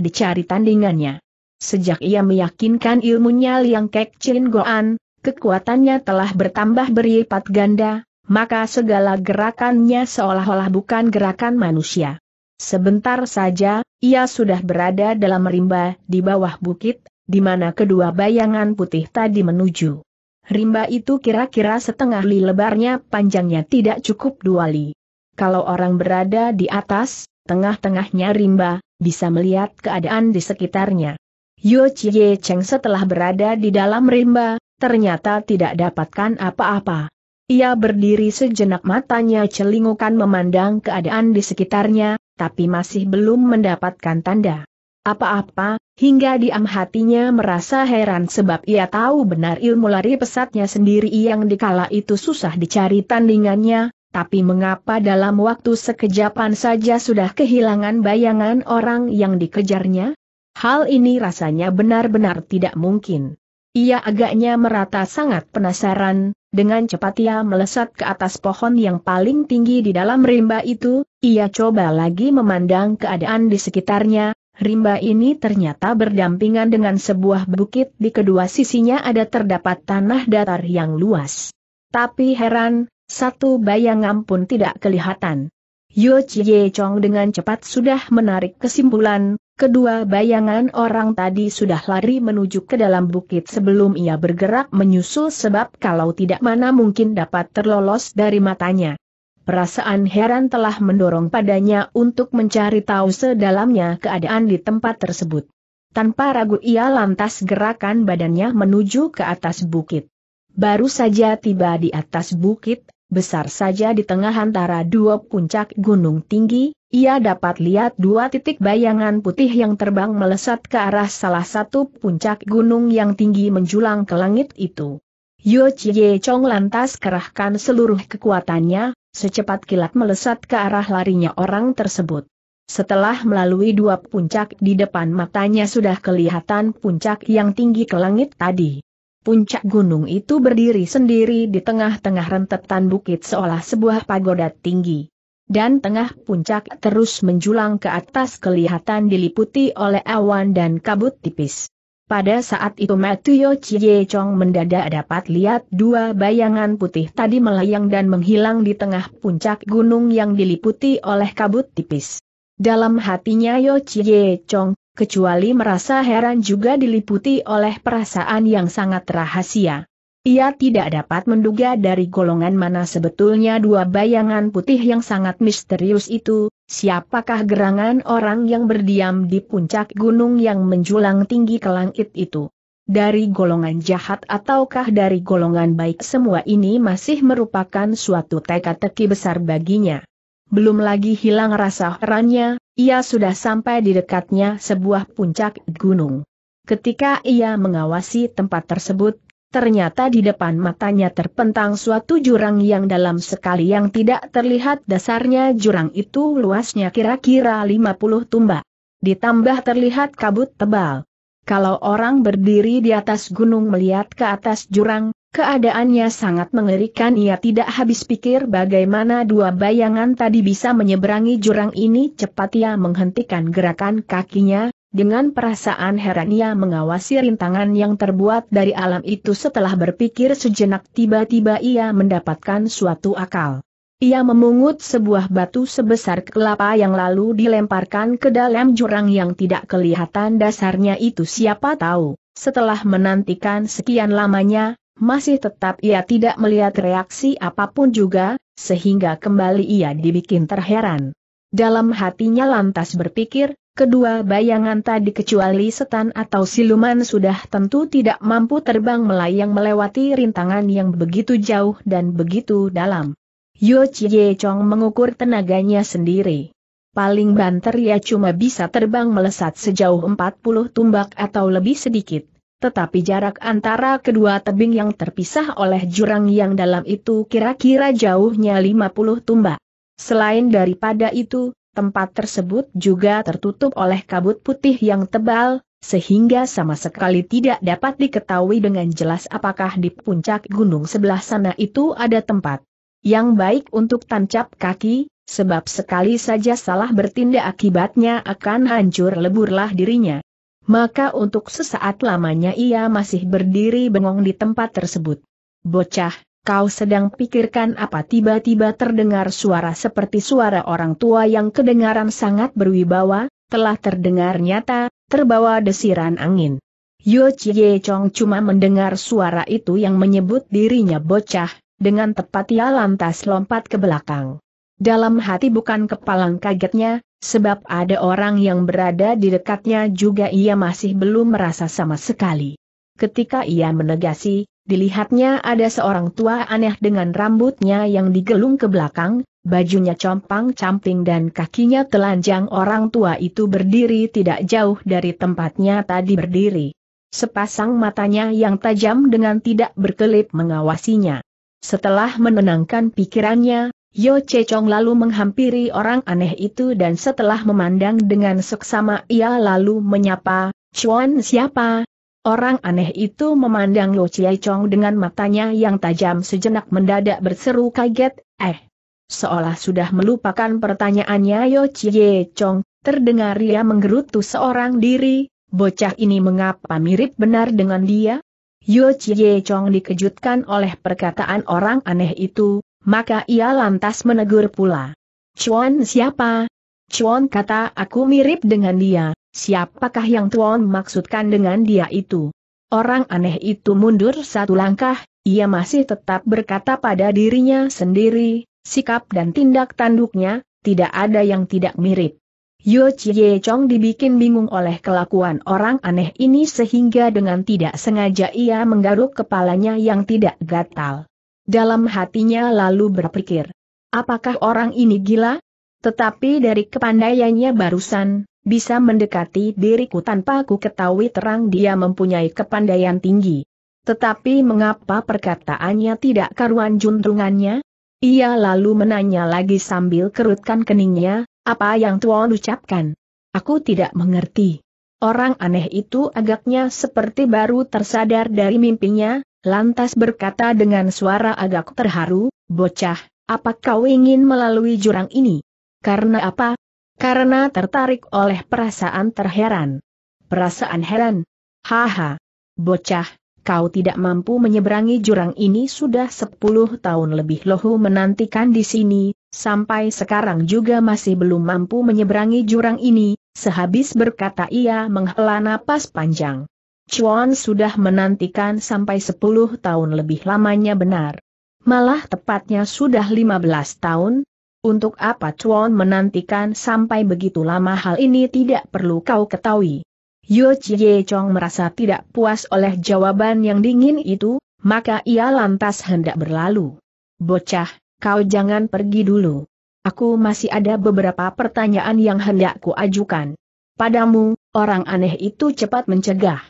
dicari tandingannya. Sejak ia meyakinkan ilmunya Liang Kek Chin Goan, kekuatannya telah bertambah berlipat ganda, maka segala gerakannya seolah-olah bukan gerakan manusia. Sebentar saja, ia sudah berada dalam rimba di bawah bukit, di mana kedua bayangan putih tadi menuju. Rimba itu kira-kira setengah li lebarnya panjangnya tidak cukup dua li. Kalau orang berada di atas, tengah-tengahnya rimba, bisa melihat keadaan di sekitarnya. Yo Chie Cheng setelah berada di dalam rimba, ternyata tidak dapatkan apa-apa. Ia berdiri sejenak matanya celingukan memandang keadaan di sekitarnya, tapi masih belum mendapatkan tanda apa-apa, hingga diam hatinya merasa heran sebab ia tahu benar ilmu lari pesatnya sendiri yang dikala itu susah dicari tandingannya, tapi mengapa dalam waktu sekejapan saja sudah kehilangan bayangan orang yang dikejarnya? Hal ini rasanya benar-benar tidak mungkin. Ia agaknya merata sangat penasaran, dengan cepat ia melesat ke atas pohon yang paling tinggi di dalam rimba itu, ia coba lagi memandang keadaan di sekitarnya, rimba ini ternyata berdampingan dengan sebuah bukit di kedua sisinya ada terdapat tanah datar yang luas. Tapi heran, satu bayangan pun tidak kelihatan. Yo Chie Chong dengan cepat sudah menarik kesimpulan, Kedua bayangan orang tadi sudah lari menuju ke dalam bukit sebelum ia bergerak menyusul sebab kalau tidak mana mungkin dapat terlolos dari matanya. Perasaan heran telah mendorong padanya untuk mencari tahu sedalamnya keadaan di tempat tersebut. Tanpa ragu ia lantas gerakan badannya menuju ke atas bukit. Baru saja tiba di atas bukit, besar saja di tengah antara dua puncak gunung tinggi, ia dapat lihat dua titik bayangan putih yang terbang melesat ke arah salah satu puncak gunung yang tinggi menjulang ke langit itu. Yo Chie Chong lantas kerahkan seluruh kekuatannya, secepat kilat melesat ke arah larinya orang tersebut. Setelah melalui dua puncak di depan matanya sudah kelihatan puncak yang tinggi ke langit tadi. Puncak gunung itu berdiri sendiri di tengah-tengah rentetan bukit seolah sebuah pagoda tinggi dan tengah puncak terus menjulang ke atas kelihatan diliputi oleh awan dan kabut tipis. Pada saat itu Matuyo Chie Chong mendadak dapat lihat dua bayangan putih tadi melayang dan menghilang di tengah puncak gunung yang diliputi oleh kabut tipis. Dalam hatinya Yo Chie Chong, kecuali merasa heran juga diliputi oleh perasaan yang sangat rahasia. Ia tidak dapat menduga dari golongan mana sebetulnya dua bayangan putih yang sangat misterius itu, siapakah gerangan orang yang berdiam di puncak gunung yang menjulang tinggi ke langit itu. Dari golongan jahat ataukah dari golongan baik semua ini masih merupakan suatu teka-teki besar baginya. Belum lagi hilang rasa herannya, ia sudah sampai di dekatnya sebuah puncak gunung. Ketika ia mengawasi tempat tersebut, Ternyata di depan matanya terpentang suatu jurang yang dalam sekali yang tidak terlihat dasarnya jurang itu luasnya kira-kira 50 tumba. Ditambah terlihat kabut tebal. Kalau orang berdiri di atas gunung melihat ke atas jurang, keadaannya sangat mengerikan ia tidak habis pikir bagaimana dua bayangan tadi bisa menyeberangi jurang ini cepat ia menghentikan gerakan kakinya, dengan perasaan heran ia mengawasi rintangan yang terbuat dari alam itu setelah berpikir sejenak tiba-tiba ia mendapatkan suatu akal. Ia memungut sebuah batu sebesar kelapa yang lalu dilemparkan ke dalam jurang yang tidak kelihatan dasarnya itu siapa tahu. Setelah menantikan sekian lamanya, masih tetap ia tidak melihat reaksi apapun juga, sehingga kembali ia dibikin terheran. Dalam hatinya lantas berpikir, kedua bayangan tadi kecuali setan atau siluman sudah tentu tidak mampu terbang melayang melewati rintangan yang begitu jauh dan begitu dalam. Yo Chie Chong mengukur tenaganya sendiri. Paling banter ya cuma bisa terbang melesat sejauh 40 tumbak atau lebih sedikit. Tetapi jarak antara kedua tebing yang terpisah oleh jurang yang dalam itu kira-kira jauhnya 50 tumbak. Selain daripada itu, Tempat tersebut juga tertutup oleh kabut putih yang tebal, sehingga sama sekali tidak dapat diketahui dengan jelas apakah di puncak gunung sebelah sana itu ada tempat yang baik untuk tancap kaki, sebab sekali saja salah bertindak akibatnya akan hancur leburlah dirinya. Maka untuk sesaat lamanya ia masih berdiri bengong di tempat tersebut. Bocah, kau sedang pikirkan apa tiba-tiba terdengar suara seperti suara orang tua yang kedengaran sangat berwibawa, telah terdengar nyata, terbawa desiran angin. Yo Chie Chong cuma mendengar suara itu yang menyebut dirinya bocah, dengan tepat ia lantas lompat ke belakang. Dalam hati bukan kepalang kagetnya, sebab ada orang yang berada di dekatnya juga ia masih belum merasa sama sekali. Ketika ia menegasi, Dilihatnya ada seorang tua aneh dengan rambutnya yang digelung ke belakang, bajunya compang-camping dan kakinya telanjang orang tua itu berdiri tidak jauh dari tempatnya tadi berdiri. Sepasang matanya yang tajam dengan tidak berkelip mengawasinya. Setelah menenangkan pikirannya, Yo Chong lalu menghampiri orang aneh itu dan setelah memandang dengan seksama ia lalu menyapa, Chuan siapa, Orang aneh itu memandang Lo Chie Chong dengan matanya yang tajam sejenak mendadak berseru kaget, eh. Seolah sudah melupakan pertanyaannya Yo Chie Chong, terdengar ia menggerutu seorang diri, bocah ini mengapa mirip benar dengan dia? Yo Chie Chong dikejutkan oleh perkataan orang aneh itu, maka ia lantas menegur pula. Chuan siapa? Chuan kata aku mirip dengan dia. Siapakah yang Tuan maksudkan dengan dia itu? Orang aneh itu mundur satu langkah, ia masih tetap berkata pada dirinya sendiri, sikap dan tindak tanduknya, tidak ada yang tidak mirip. Yo Chie Chong dibikin bingung oleh kelakuan orang aneh ini sehingga dengan tidak sengaja ia menggaruk kepalanya yang tidak gatal. Dalam hatinya lalu berpikir, apakah orang ini gila? Tetapi dari kepandaiannya barusan, bisa mendekati diriku tanpa ku ketahui terang dia mempunyai kepandaian tinggi. Tetapi mengapa perkataannya tidak karuan juntungannya? Ia lalu menanya lagi sambil kerutkan keningnya, apa yang Tuan ucapkan? Aku tidak mengerti. Orang aneh itu agaknya seperti baru tersadar dari mimpinya, lantas berkata dengan suara agak terharu, bocah, apa kau ingin melalui jurang ini? Karena apa, karena tertarik oleh perasaan terheran. Perasaan heran. Haha. Bocah, kau tidak mampu menyeberangi jurang ini sudah sepuluh tahun lebih lohu menantikan di sini, sampai sekarang juga masih belum mampu menyeberangi jurang ini, sehabis berkata ia menghela napas panjang. Chuan sudah menantikan sampai 10 tahun lebih lamanya benar. Malah tepatnya sudah 15 tahun, untuk apa Chuan menantikan sampai begitu lama hal ini tidak perlu kau ketahui. Yo Chie Chong merasa tidak puas oleh jawaban yang dingin itu, maka ia lantas hendak berlalu. Bocah, kau jangan pergi dulu. Aku masih ada beberapa pertanyaan yang hendak kuajukan. Padamu, orang aneh itu cepat mencegah.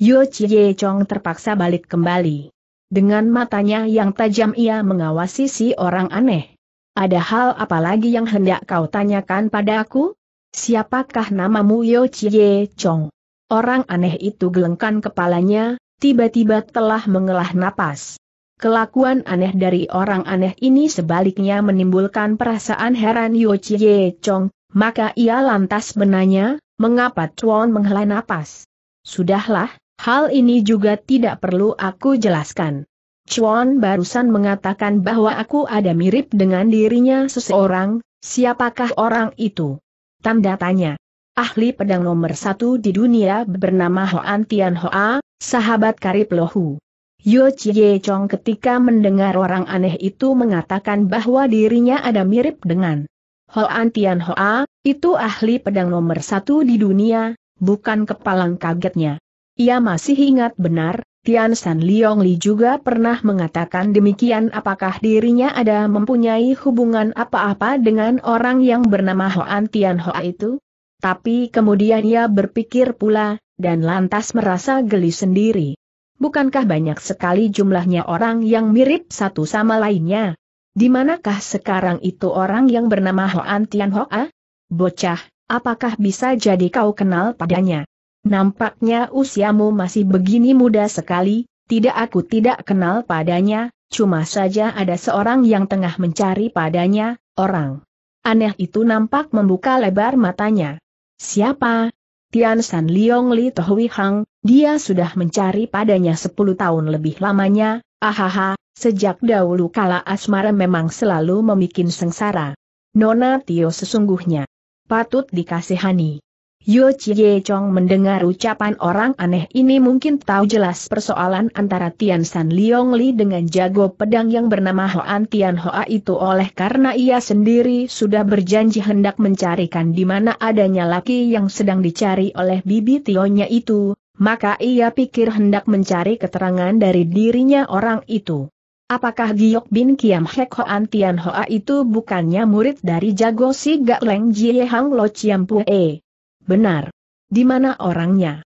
Yo Chie Chong terpaksa balik kembali. Dengan matanya yang tajam ia mengawasi si orang aneh. Ada hal apa lagi yang hendak kau tanyakan pada aku? Siapakah namamu Yo Chie Chong? Orang aneh itu gelengkan kepalanya, tiba-tiba telah mengelah napas. Kelakuan aneh dari orang aneh ini sebaliknya menimbulkan perasaan heran Yo Chie Chong, maka ia lantas menanya, mengapa Chuan menghela napas? Sudahlah, hal ini juga tidak perlu aku jelaskan. Chuan barusan mengatakan bahwa aku ada mirip dengan dirinya seseorang, siapakah orang itu? Tanda tanya. Ahli pedang nomor satu di dunia bernama Hoan Tian Hoa, sahabat karib Lohu. Yo Chie Chong ketika mendengar orang aneh itu mengatakan bahwa dirinya ada mirip dengan Hoan Tian Hoa, itu ahli pedang nomor satu di dunia, bukan kepalang kagetnya. Ia masih ingat benar, Tian San Liong Li juga pernah mengatakan demikian apakah dirinya ada mempunyai hubungan apa-apa dengan orang yang bernama Hoan Tian Hoa itu? Tapi kemudian ia berpikir pula, dan lantas merasa geli sendiri. Bukankah banyak sekali jumlahnya orang yang mirip satu sama lainnya? Di manakah sekarang itu orang yang bernama Hoan Tian Hoa? Bocah, apakah bisa jadi kau kenal padanya? Nampaknya usiamu masih begini muda sekali, tidak aku tidak kenal padanya, cuma saja ada seorang yang tengah mencari padanya, orang. Aneh itu nampak membuka lebar matanya. Siapa? Tian San Liong Li Tohui Hang, dia sudah mencari padanya 10 tahun lebih lamanya, ahaha, sejak dahulu kala asmara memang selalu memikin sengsara. Nona Tio sesungguhnya patut dikasihani. Yo Chie Chong mendengar ucapan orang aneh ini mungkin tahu jelas persoalan antara Tian San Liong Li dengan jago pedang yang bernama Hoan Tian Hoa itu oleh karena ia sendiri sudah berjanji hendak mencarikan di mana adanya laki yang sedang dicari oleh bibi tionya itu, maka ia pikir hendak mencari keterangan dari dirinya orang itu. Apakah Giok Bin Kiam Hek Hoan Tian Hoa itu bukannya murid dari jago si Gak Leng Jie Hang Lo Chiam Pue? Benar. Di mana orangnya?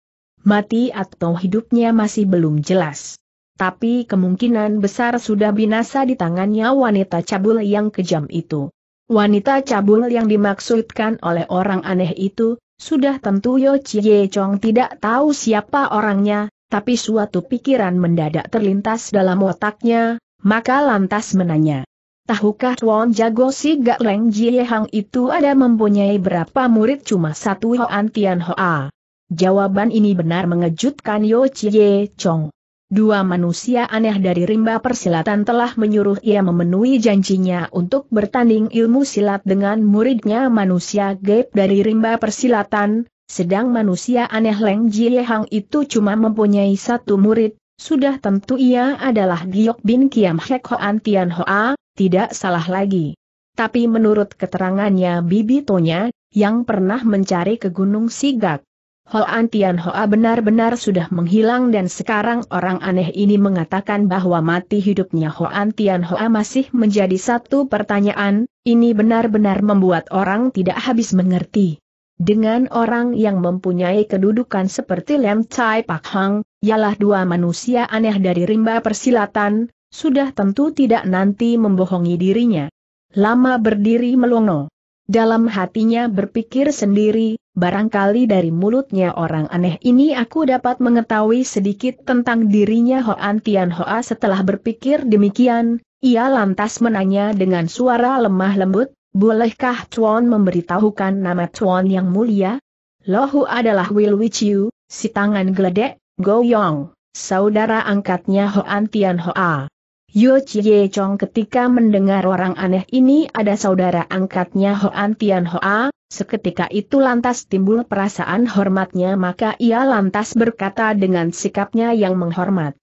Mati atau hidupnya masih belum jelas. Tapi kemungkinan besar sudah binasa di tangannya wanita cabul yang kejam itu. Wanita cabul yang dimaksudkan oleh orang aneh itu, sudah tentu Yo Chie Chong tidak tahu siapa orangnya, tapi suatu pikiran mendadak terlintas dalam otaknya, maka lantas menanya. Tahukah Tuan Jago si Gak Leng Jie Hang itu ada mempunyai berapa murid cuma satu Hoan Tian Hoa? Jawaban ini benar mengejutkan Yo Chie Chong. Dua manusia aneh dari rimba persilatan telah menyuruh ia memenuhi janjinya untuk bertanding ilmu silat dengan muridnya manusia gaib dari rimba persilatan, sedang manusia aneh Leng Jie Hang itu cuma mempunyai satu murid, sudah tentu ia adalah Giok Bin Kiam Hek Hoan Tian Hoa, tidak salah lagi. Tapi menurut keterangannya Bibi Tonya, yang pernah mencari ke Gunung Sigak, Hoan Tian Hoa benar-benar sudah menghilang dan sekarang orang aneh ini mengatakan bahwa mati hidupnya Hoan Tian Hoa masih menjadi satu pertanyaan, ini benar-benar membuat orang tidak habis mengerti. Dengan orang yang mempunyai kedudukan seperti Lem Chai Pak Hang, ialah dua manusia aneh dari rimba persilatan, sudah tentu tidak nanti membohongi dirinya. Lama berdiri melongo. Dalam hatinya berpikir sendiri, barangkali dari mulutnya orang aneh ini aku dapat mengetahui sedikit tentang dirinya Hoan Tian Hoa setelah berpikir demikian, ia lantas menanya dengan suara lemah lembut, bolehkah Chuan memberitahukan nama Chuan yang mulia? Lohu adalah Will Wichiu, si tangan geledek, Go Yong, saudara angkatnya Hoan Tian Hoa. Yo Chie Chong ketika mendengar orang aneh ini ada saudara angkatnya Hoan Tian Hoa, seketika itu lantas timbul perasaan hormatnya maka ia lantas berkata dengan sikapnya yang menghormat.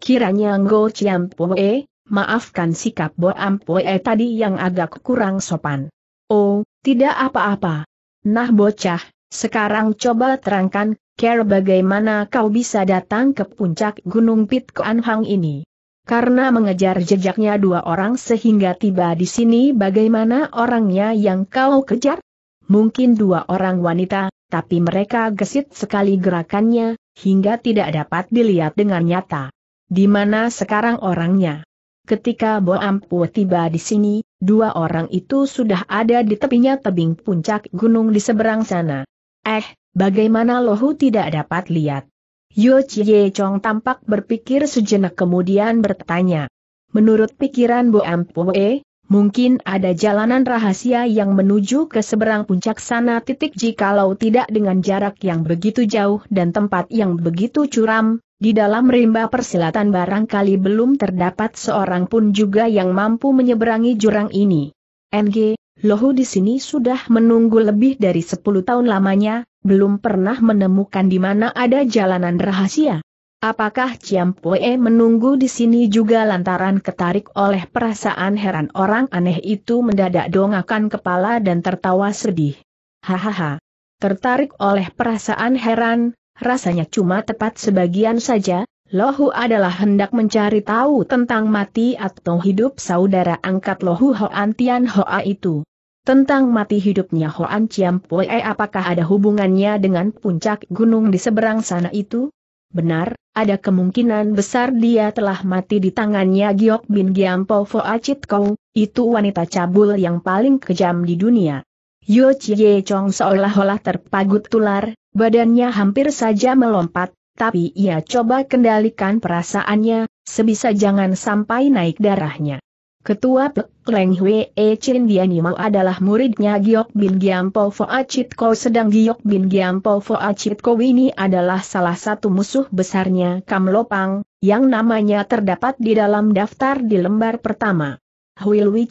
Kiranya Ngo Chiam Pue, maafkan sikap Bo Poe tadi yang agak kurang sopan. Oh, tidak apa-apa. Nah bocah, sekarang coba terangkan, care bagaimana kau bisa datang ke puncak Gunung Pit Koan Hang ini. Karena mengejar jejaknya dua orang sehingga tiba di sini bagaimana orangnya yang kau kejar? Mungkin dua orang wanita, tapi mereka gesit sekali gerakannya, hingga tidak dapat dilihat dengan nyata. Di mana sekarang orangnya? Ketika Bo Ampu tiba di sini, dua orang itu sudah ada di tepinya tebing puncak gunung di seberang sana. Eh, bagaimana Lohu tidak dapat lihat? Yo Chie Chong tampak berpikir sejenak kemudian bertanya. Menurut pikiran Bu Ampue, mungkin ada jalanan rahasia yang menuju ke seberang puncak sana titik jikalau tidak dengan jarak yang begitu jauh dan tempat yang begitu curam, di dalam rimba persilatan barangkali belum terdapat seorang pun juga yang mampu menyeberangi jurang ini. NG, Lohu di sini sudah menunggu lebih dari 10 tahun lamanya, belum pernah menemukan di mana ada jalanan rahasia. Apakah Ciampoe menunggu di sini juga lantaran ketarik oleh perasaan heran orang aneh itu mendadak dongakan kepala dan tertawa sedih. Hahaha. Tertarik oleh perasaan heran, rasanya cuma tepat sebagian saja, Lohu adalah hendak mencari tahu tentang mati atau hidup saudara angkat Lohu Hoan Tian Hoa itu. Tentang mati hidupnya Hoan Chiam Pue eh, apakah ada hubungannya dengan puncak gunung di seberang sana itu? Benar, ada kemungkinan besar dia telah mati di tangannya Giok Bin Giampo Acit Kou, itu wanita cabul yang paling kejam di dunia. Yo Chie Chong seolah-olah terpagut tular, badannya hampir saja melompat, tapi ia coba kendalikan perasaannya, sebisa jangan sampai naik darahnya. Ketua Pek Leng Hwe E Chin Dianimau adalah muridnya Giok Bin Giampo Foa Chit sedang Giok Bin Giampo Foa Chit ini adalah salah satu musuh besarnya Kam Lopang, yang namanya terdapat di dalam daftar di lembar pertama. Hui Lui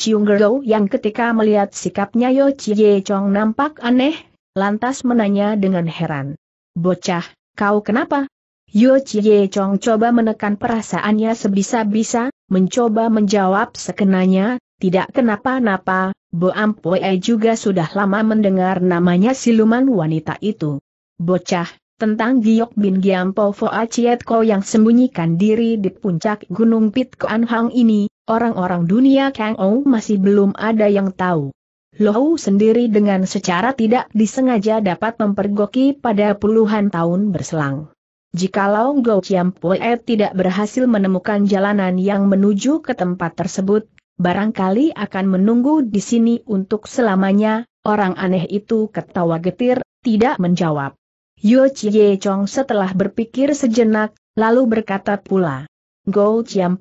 yang ketika melihat sikapnya Yo Chie Chong nampak aneh, lantas menanya dengan heran. Bocah, kau kenapa? Yo Chie Chong coba menekan perasaannya sebisa-bisa, mencoba menjawab sekenanya, tidak kenapa-napa, Bo Ampue juga sudah lama mendengar namanya siluman wanita itu. Bocah, tentang Giok Bin Giampo Foa Chiet Ko yang sembunyikan diri di puncak Gunung Pit Koan Hang ini, orang-orang dunia Kang Ou masih belum ada yang tahu. Lohu sendiri dengan secara tidak disengaja dapat mempergoki pada puluhan tahun berselang. Jikalau Go Chiam Pue tidak berhasil menemukan jalanan yang menuju ke tempat tersebut, barangkali akan menunggu di sini untuk selamanya, orang aneh itu ketawa getir, tidak menjawab. Yo Chie Chong setelah berpikir sejenak, lalu berkata pula. Go Chiam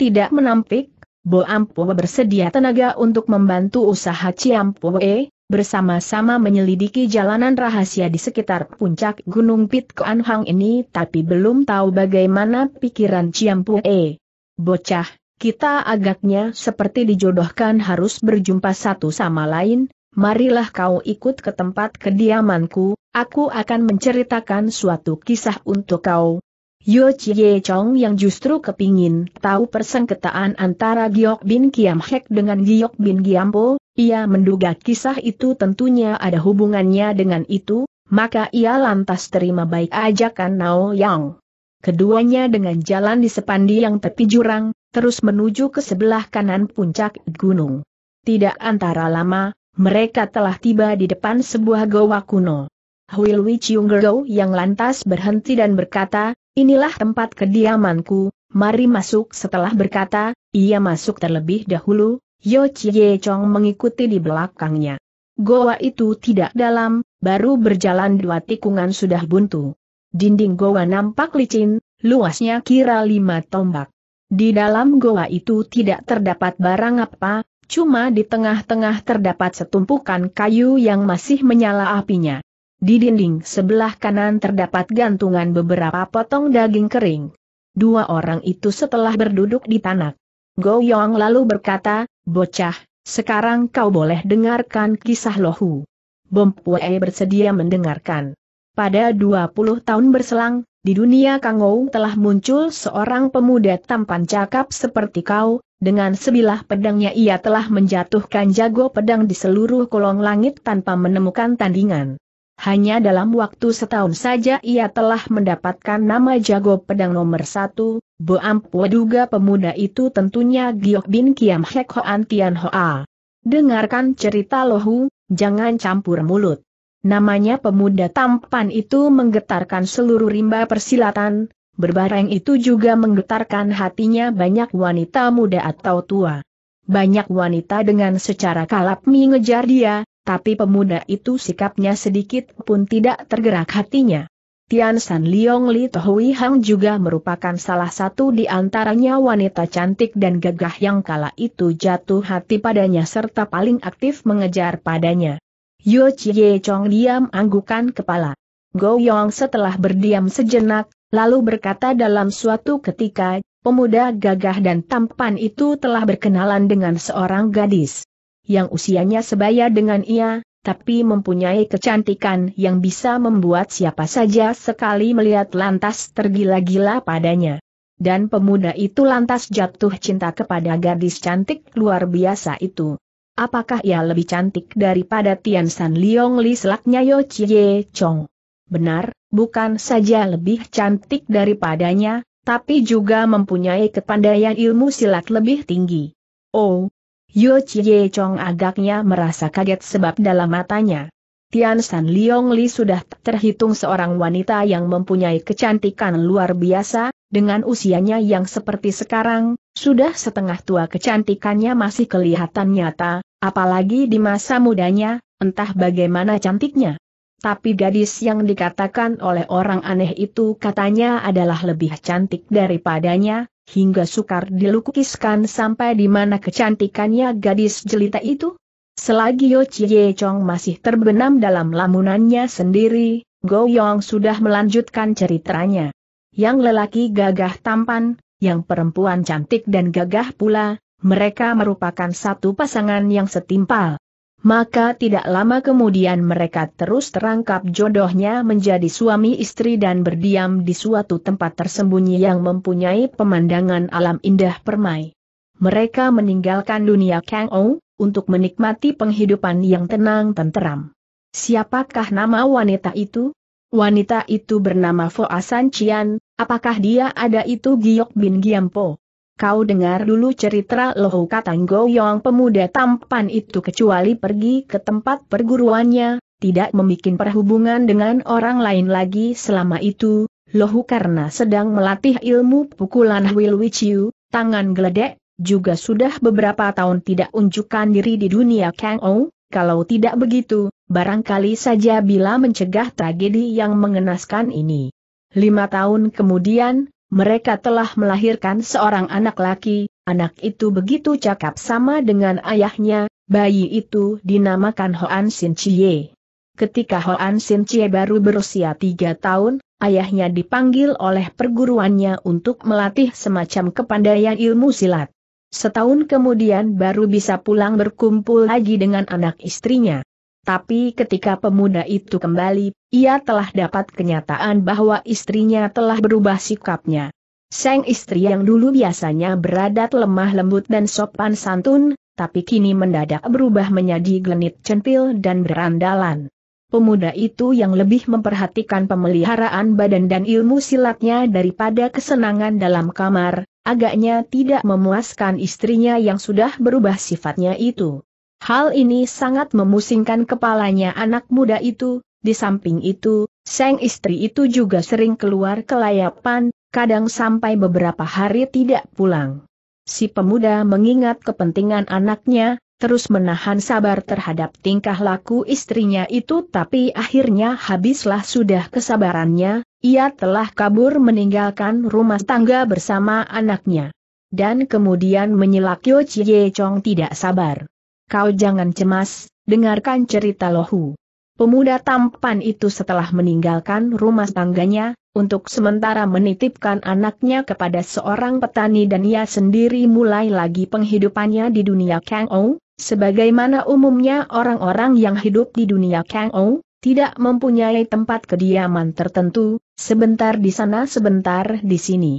tidak menampik, Bo Ampue bersedia tenaga untuk membantu usaha Chiam Pue, bersama-sama menyelidiki jalanan rahasia di sekitar puncak Gunung Pit Koan Hang ini tapi belum tahu bagaimana pikiran Ciampu E. Bocah, kita agaknya seperti dijodohkan harus berjumpa satu sama lain, marilah kau ikut ke tempat kediamanku, aku akan menceritakan suatu kisah untuk kau. Yo Chie Chong yang justru kepingin tahu persengketaan antara Giok Bin Kiam Hek dengan Giok Bin Giampo, ia menduga kisah itu tentunya ada hubungannya dengan itu, maka ia lantas terima baik ajakan Nao Yang. Keduanya dengan jalan di sepandi yang tepi jurang, terus menuju ke sebelah kanan puncak gunung. Tidak antara lama, mereka telah tiba di depan sebuah goa kuno. Hui Lui Chiung yang lantas berhenti dan berkata, inilah tempat kediamanku, mari masuk setelah berkata, ia masuk terlebih dahulu, Yo Chie Chong mengikuti di belakangnya. Goa itu tidak dalam, baru berjalan dua tikungan sudah buntu. Dinding goa nampak licin, luasnya kira lima tombak. Di dalam goa itu tidak terdapat barang apa, cuma di tengah-tengah terdapat setumpukan kayu yang masih menyala apinya. Di dinding sebelah kanan terdapat gantungan beberapa potong daging kering. Dua orang itu setelah berduduk di tanah. Go Yong lalu berkata, Bocah, sekarang kau boleh dengarkan kisah Lohu. Bom Pue bersedia mendengarkan. Pada 20 tahun berselang, di dunia Kangou telah muncul seorang pemuda tampan cakap seperti kau, dengan sebilah pedangnya ia telah menjatuhkan jago pedang di seluruh kolong langit tanpa menemukan tandingan. Hanya dalam waktu setahun saja ia telah mendapatkan nama jago pedang nomor satu, Boam Pueduga pemuda itu tentunya Giok Bin Kiam Hek Hoan Tian Hoa. Dengarkan cerita lohu, jangan campur mulut. Namanya pemuda tampan itu menggetarkan seluruh rimba persilatan, berbareng itu juga menggetarkan hatinya banyak wanita muda atau tua. Banyak wanita dengan secara kalap mengejar dia, tapi pemuda itu sikapnya sedikit pun tidak tergerak hatinya. Tian San Liong Li Tohui Hang juga merupakan salah satu di antaranya wanita cantik dan gagah yang kala itu jatuh hati padanya serta paling aktif mengejar padanya. Yo Chie Chong diam anggukan kepala. Go Yong setelah berdiam sejenak, lalu berkata dalam suatu ketika, pemuda gagah dan tampan itu telah berkenalan dengan seorang gadis yang usianya sebaya dengan ia, tapi mempunyai kecantikan yang bisa membuat siapa saja sekali melihat lantas tergila-gila padanya. Dan pemuda itu lantas jatuh cinta kepada gadis cantik luar biasa itu. Apakah ia lebih cantik daripada Tian San Liong Li selaknya Yo Chie Chong? Benar, bukan saja lebih cantik daripadanya, tapi juga mempunyai kepandaian ilmu silat lebih tinggi. Oh, Yo Chie Chong agaknya merasa kaget sebab dalam matanya, Tian San Leong Li sudah terhitung seorang wanita yang mempunyai kecantikan luar biasa, dengan usianya yang seperti sekarang, sudah setengah tua kecantikannya masih kelihatan nyata, apalagi di masa mudanya, entah bagaimana cantiknya. Tapi gadis yang dikatakan oleh orang aneh itu katanya adalah lebih cantik daripadanya, hingga sukar dilukiskan sampai di mana kecantikannya gadis jelita itu? Selagi Yo Chie Chong masih terbenam dalam lamunannya sendiri, Go Yong sudah melanjutkan ceritanya. Yang lelaki gagah tampan, yang perempuan cantik dan gagah pula, mereka merupakan satu pasangan yang setimpal maka tidak lama kemudian mereka terus terangkap jodohnya menjadi suami istri dan berdiam di suatu tempat tersembunyi yang mempunyai pemandangan alam indah permai. Mereka meninggalkan dunia Kang Ong, untuk menikmati penghidupan yang tenang tenteram. Siapakah nama wanita itu? Wanita itu bernama Fo Asan Cian, apakah dia ada itu Giok Bin Giampo? Kau dengar dulu cerita lohu katang Goyong pemuda tampan itu kecuali pergi ke tempat perguruannya, tidak membuat perhubungan dengan orang lain lagi selama itu, lohu karena sedang melatih ilmu pukulan Wilwichiu, tangan geledek, juga sudah beberapa tahun tidak unjukkan diri di dunia Kang Ou, kalau tidak begitu, barangkali saja bila mencegah tragedi yang mengenaskan ini. Lima tahun kemudian, mereka telah melahirkan seorang anak laki, anak itu begitu cakap sama dengan ayahnya, bayi itu dinamakan Hoan Sin Chie. Ketika Hoan Sin Chie baru berusia tiga tahun, ayahnya dipanggil oleh perguruannya untuk melatih semacam kepandaian ilmu silat. Setahun kemudian baru bisa pulang berkumpul lagi dengan anak istrinya. Tapi ketika pemuda itu kembali, ia telah dapat kenyataan bahwa istrinya telah berubah sikapnya. Sang istri yang dulu biasanya beradat lemah lembut dan sopan santun, tapi kini mendadak berubah menjadi genit centil dan berandalan. Pemuda itu yang lebih memperhatikan pemeliharaan badan dan ilmu silatnya daripada kesenangan dalam kamar, agaknya tidak memuaskan istrinya yang sudah berubah sifatnya itu. Hal ini sangat memusingkan kepalanya anak muda itu, di samping itu, sang istri itu juga sering keluar kelayapan, kadang sampai beberapa hari tidak pulang. Si pemuda mengingat kepentingan anaknya, terus menahan sabar terhadap tingkah laku istrinya itu tapi akhirnya habislah sudah kesabarannya, ia telah kabur meninggalkan rumah tangga bersama anaknya. Dan kemudian menyelak Yo Chie Chong tidak sabar. Kau jangan cemas, dengarkan cerita Lohu. Pemuda tampan itu setelah meninggalkan rumah tangganya, untuk sementara menitipkan anaknya kepada seorang petani dan ia sendiri mulai lagi penghidupannya di dunia Kang Ou, sebagaimana umumnya orang-orang yang hidup di dunia Kang Ou, tidak mempunyai tempat kediaman tertentu, sebentar di sana sebentar di sini.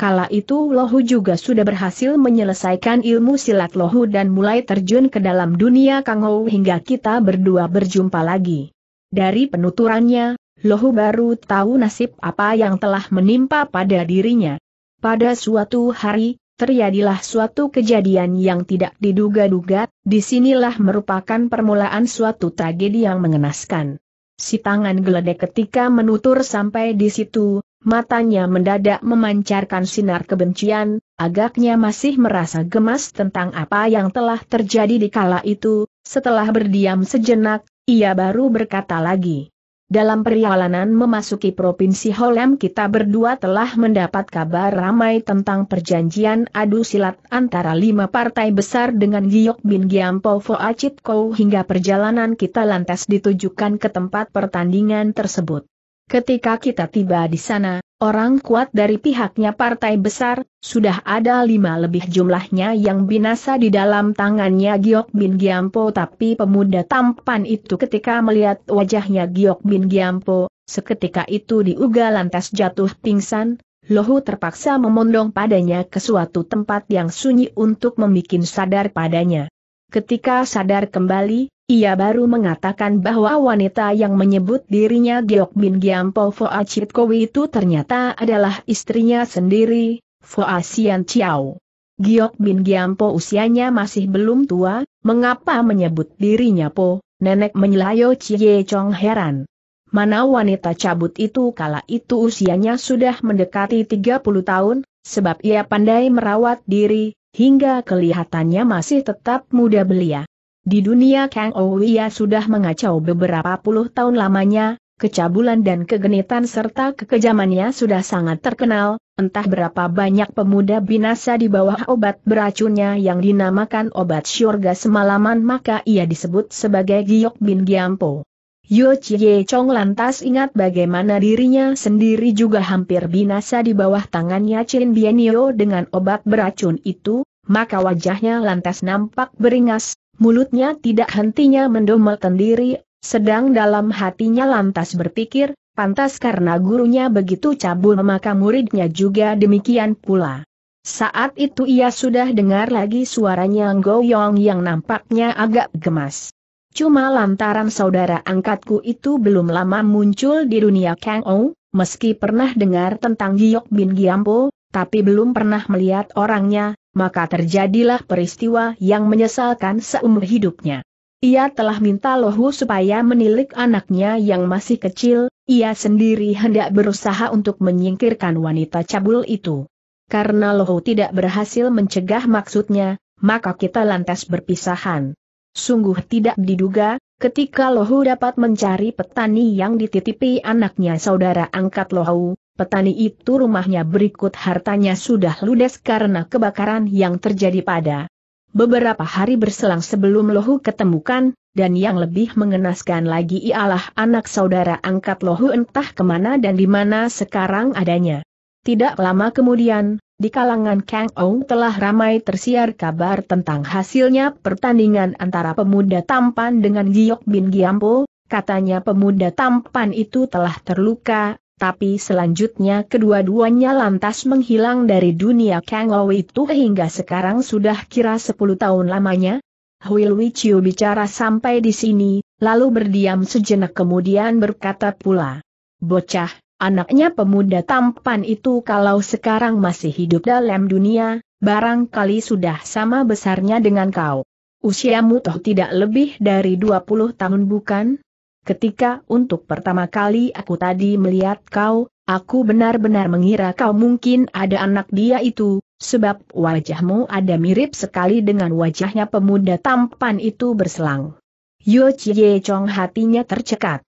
Kala itu Lohu juga sudah berhasil menyelesaikan ilmu silat Lohu dan mulai terjun ke dalam dunia Kangou hingga kita berdua berjumpa lagi. Dari penuturannya, Lohu baru tahu nasib apa yang telah menimpa pada dirinya. Pada suatu hari, terjadilah suatu kejadian yang tidak diduga-duga, disinilah merupakan permulaan suatu tragedi yang mengenaskan. Si tangan geledek ketika menutur sampai di situ, Matanya mendadak memancarkan sinar kebencian, agaknya masih merasa gemas tentang apa yang telah terjadi di kala itu, setelah berdiam sejenak, ia baru berkata lagi. Dalam perjalanan memasuki Provinsi Holem kita berdua telah mendapat kabar ramai tentang perjanjian adu silat antara lima partai besar dengan Giyok Bin Giampo Foacit Kou hingga perjalanan kita lantas ditujukan ke tempat pertandingan tersebut. Ketika kita tiba di sana, orang kuat dari pihaknya partai besar, sudah ada lima lebih jumlahnya yang binasa di dalam tangannya Giok Bin Giampo tapi pemuda tampan itu ketika melihat wajahnya Giok Bin Giampo, seketika itu diuga lantas jatuh pingsan, Lohu terpaksa memondong padanya ke suatu tempat yang sunyi untuk membuat sadar padanya. Ketika sadar kembali, ia baru mengatakan bahwa wanita yang menyebut dirinya Giok Bin Giampo Foa itu ternyata adalah istrinya sendiri, Foa Sian Chiao. Giok Bin Giampo usianya masih belum tua, mengapa menyebut dirinya Po, nenek menyelayo Cie Chong heran. Mana wanita cabut itu kala itu usianya sudah mendekati 30 tahun, sebab ia pandai merawat diri, hingga kelihatannya masih tetap muda belia. Di dunia Kang Ouya sudah mengacau beberapa puluh tahun lamanya, kecabulan dan kegenitan serta kekejamannya sudah sangat terkenal, entah berapa banyak pemuda binasa di bawah obat beracunnya yang dinamakan obat syurga semalaman maka ia disebut sebagai Giok Bin Giampo. Yo Chie Chong lantas ingat bagaimana dirinya sendiri juga hampir binasa di bawah tangannya Chin Bienio dengan obat beracun itu, maka wajahnya lantas nampak beringas, mulutnya tidak hentinya mendomel sendiri, sedang dalam hatinya lantas berpikir, pantas karena gurunya begitu cabul maka muridnya juga demikian pula. Saat itu ia sudah dengar lagi suaranya Nggo Yong yang nampaknya agak gemas. Cuma lantaran saudara angkatku itu belum lama muncul di dunia Kang Ou, meski pernah dengar tentang Giok Bin Giampo, tapi belum pernah melihat orangnya, maka terjadilah peristiwa yang menyesalkan seumur hidupnya. Ia telah minta Lohu supaya menilik anaknya yang masih kecil, ia sendiri hendak berusaha untuk menyingkirkan wanita cabul itu. Karena Lohu tidak berhasil mencegah maksudnya, maka kita lantas berpisahan. Sungguh tidak diduga, ketika Lohu dapat mencari petani yang dititipi anaknya saudara angkat Lohu, petani itu rumahnya berikut hartanya sudah ludes karena kebakaran yang terjadi pada beberapa hari berselang sebelum Lohu ketemukan, dan yang lebih mengenaskan lagi ialah anak saudara angkat Lohu entah kemana dan di mana sekarang adanya. Tidak lama kemudian, di kalangan Kang Ong telah ramai tersiar kabar tentang hasilnya pertandingan antara pemuda tampan dengan Giok Bin Giampo, katanya pemuda tampan itu telah terluka, tapi selanjutnya kedua-duanya lantas menghilang dari dunia Kang Ong itu hingga sekarang sudah kira 10 tahun lamanya. Hui Lui Chiu bicara sampai di sini, lalu berdiam sejenak kemudian berkata pula. Bocah, Anaknya pemuda tampan itu kalau sekarang masih hidup dalam dunia, barangkali sudah sama besarnya dengan kau. Usiamu toh tidak lebih dari 20 tahun bukan? Ketika untuk pertama kali aku tadi melihat kau, aku benar-benar mengira kau mungkin ada anak dia itu, sebab wajahmu ada mirip sekali dengan wajahnya pemuda tampan itu berselang. Yo Chie Chong hatinya tercekat.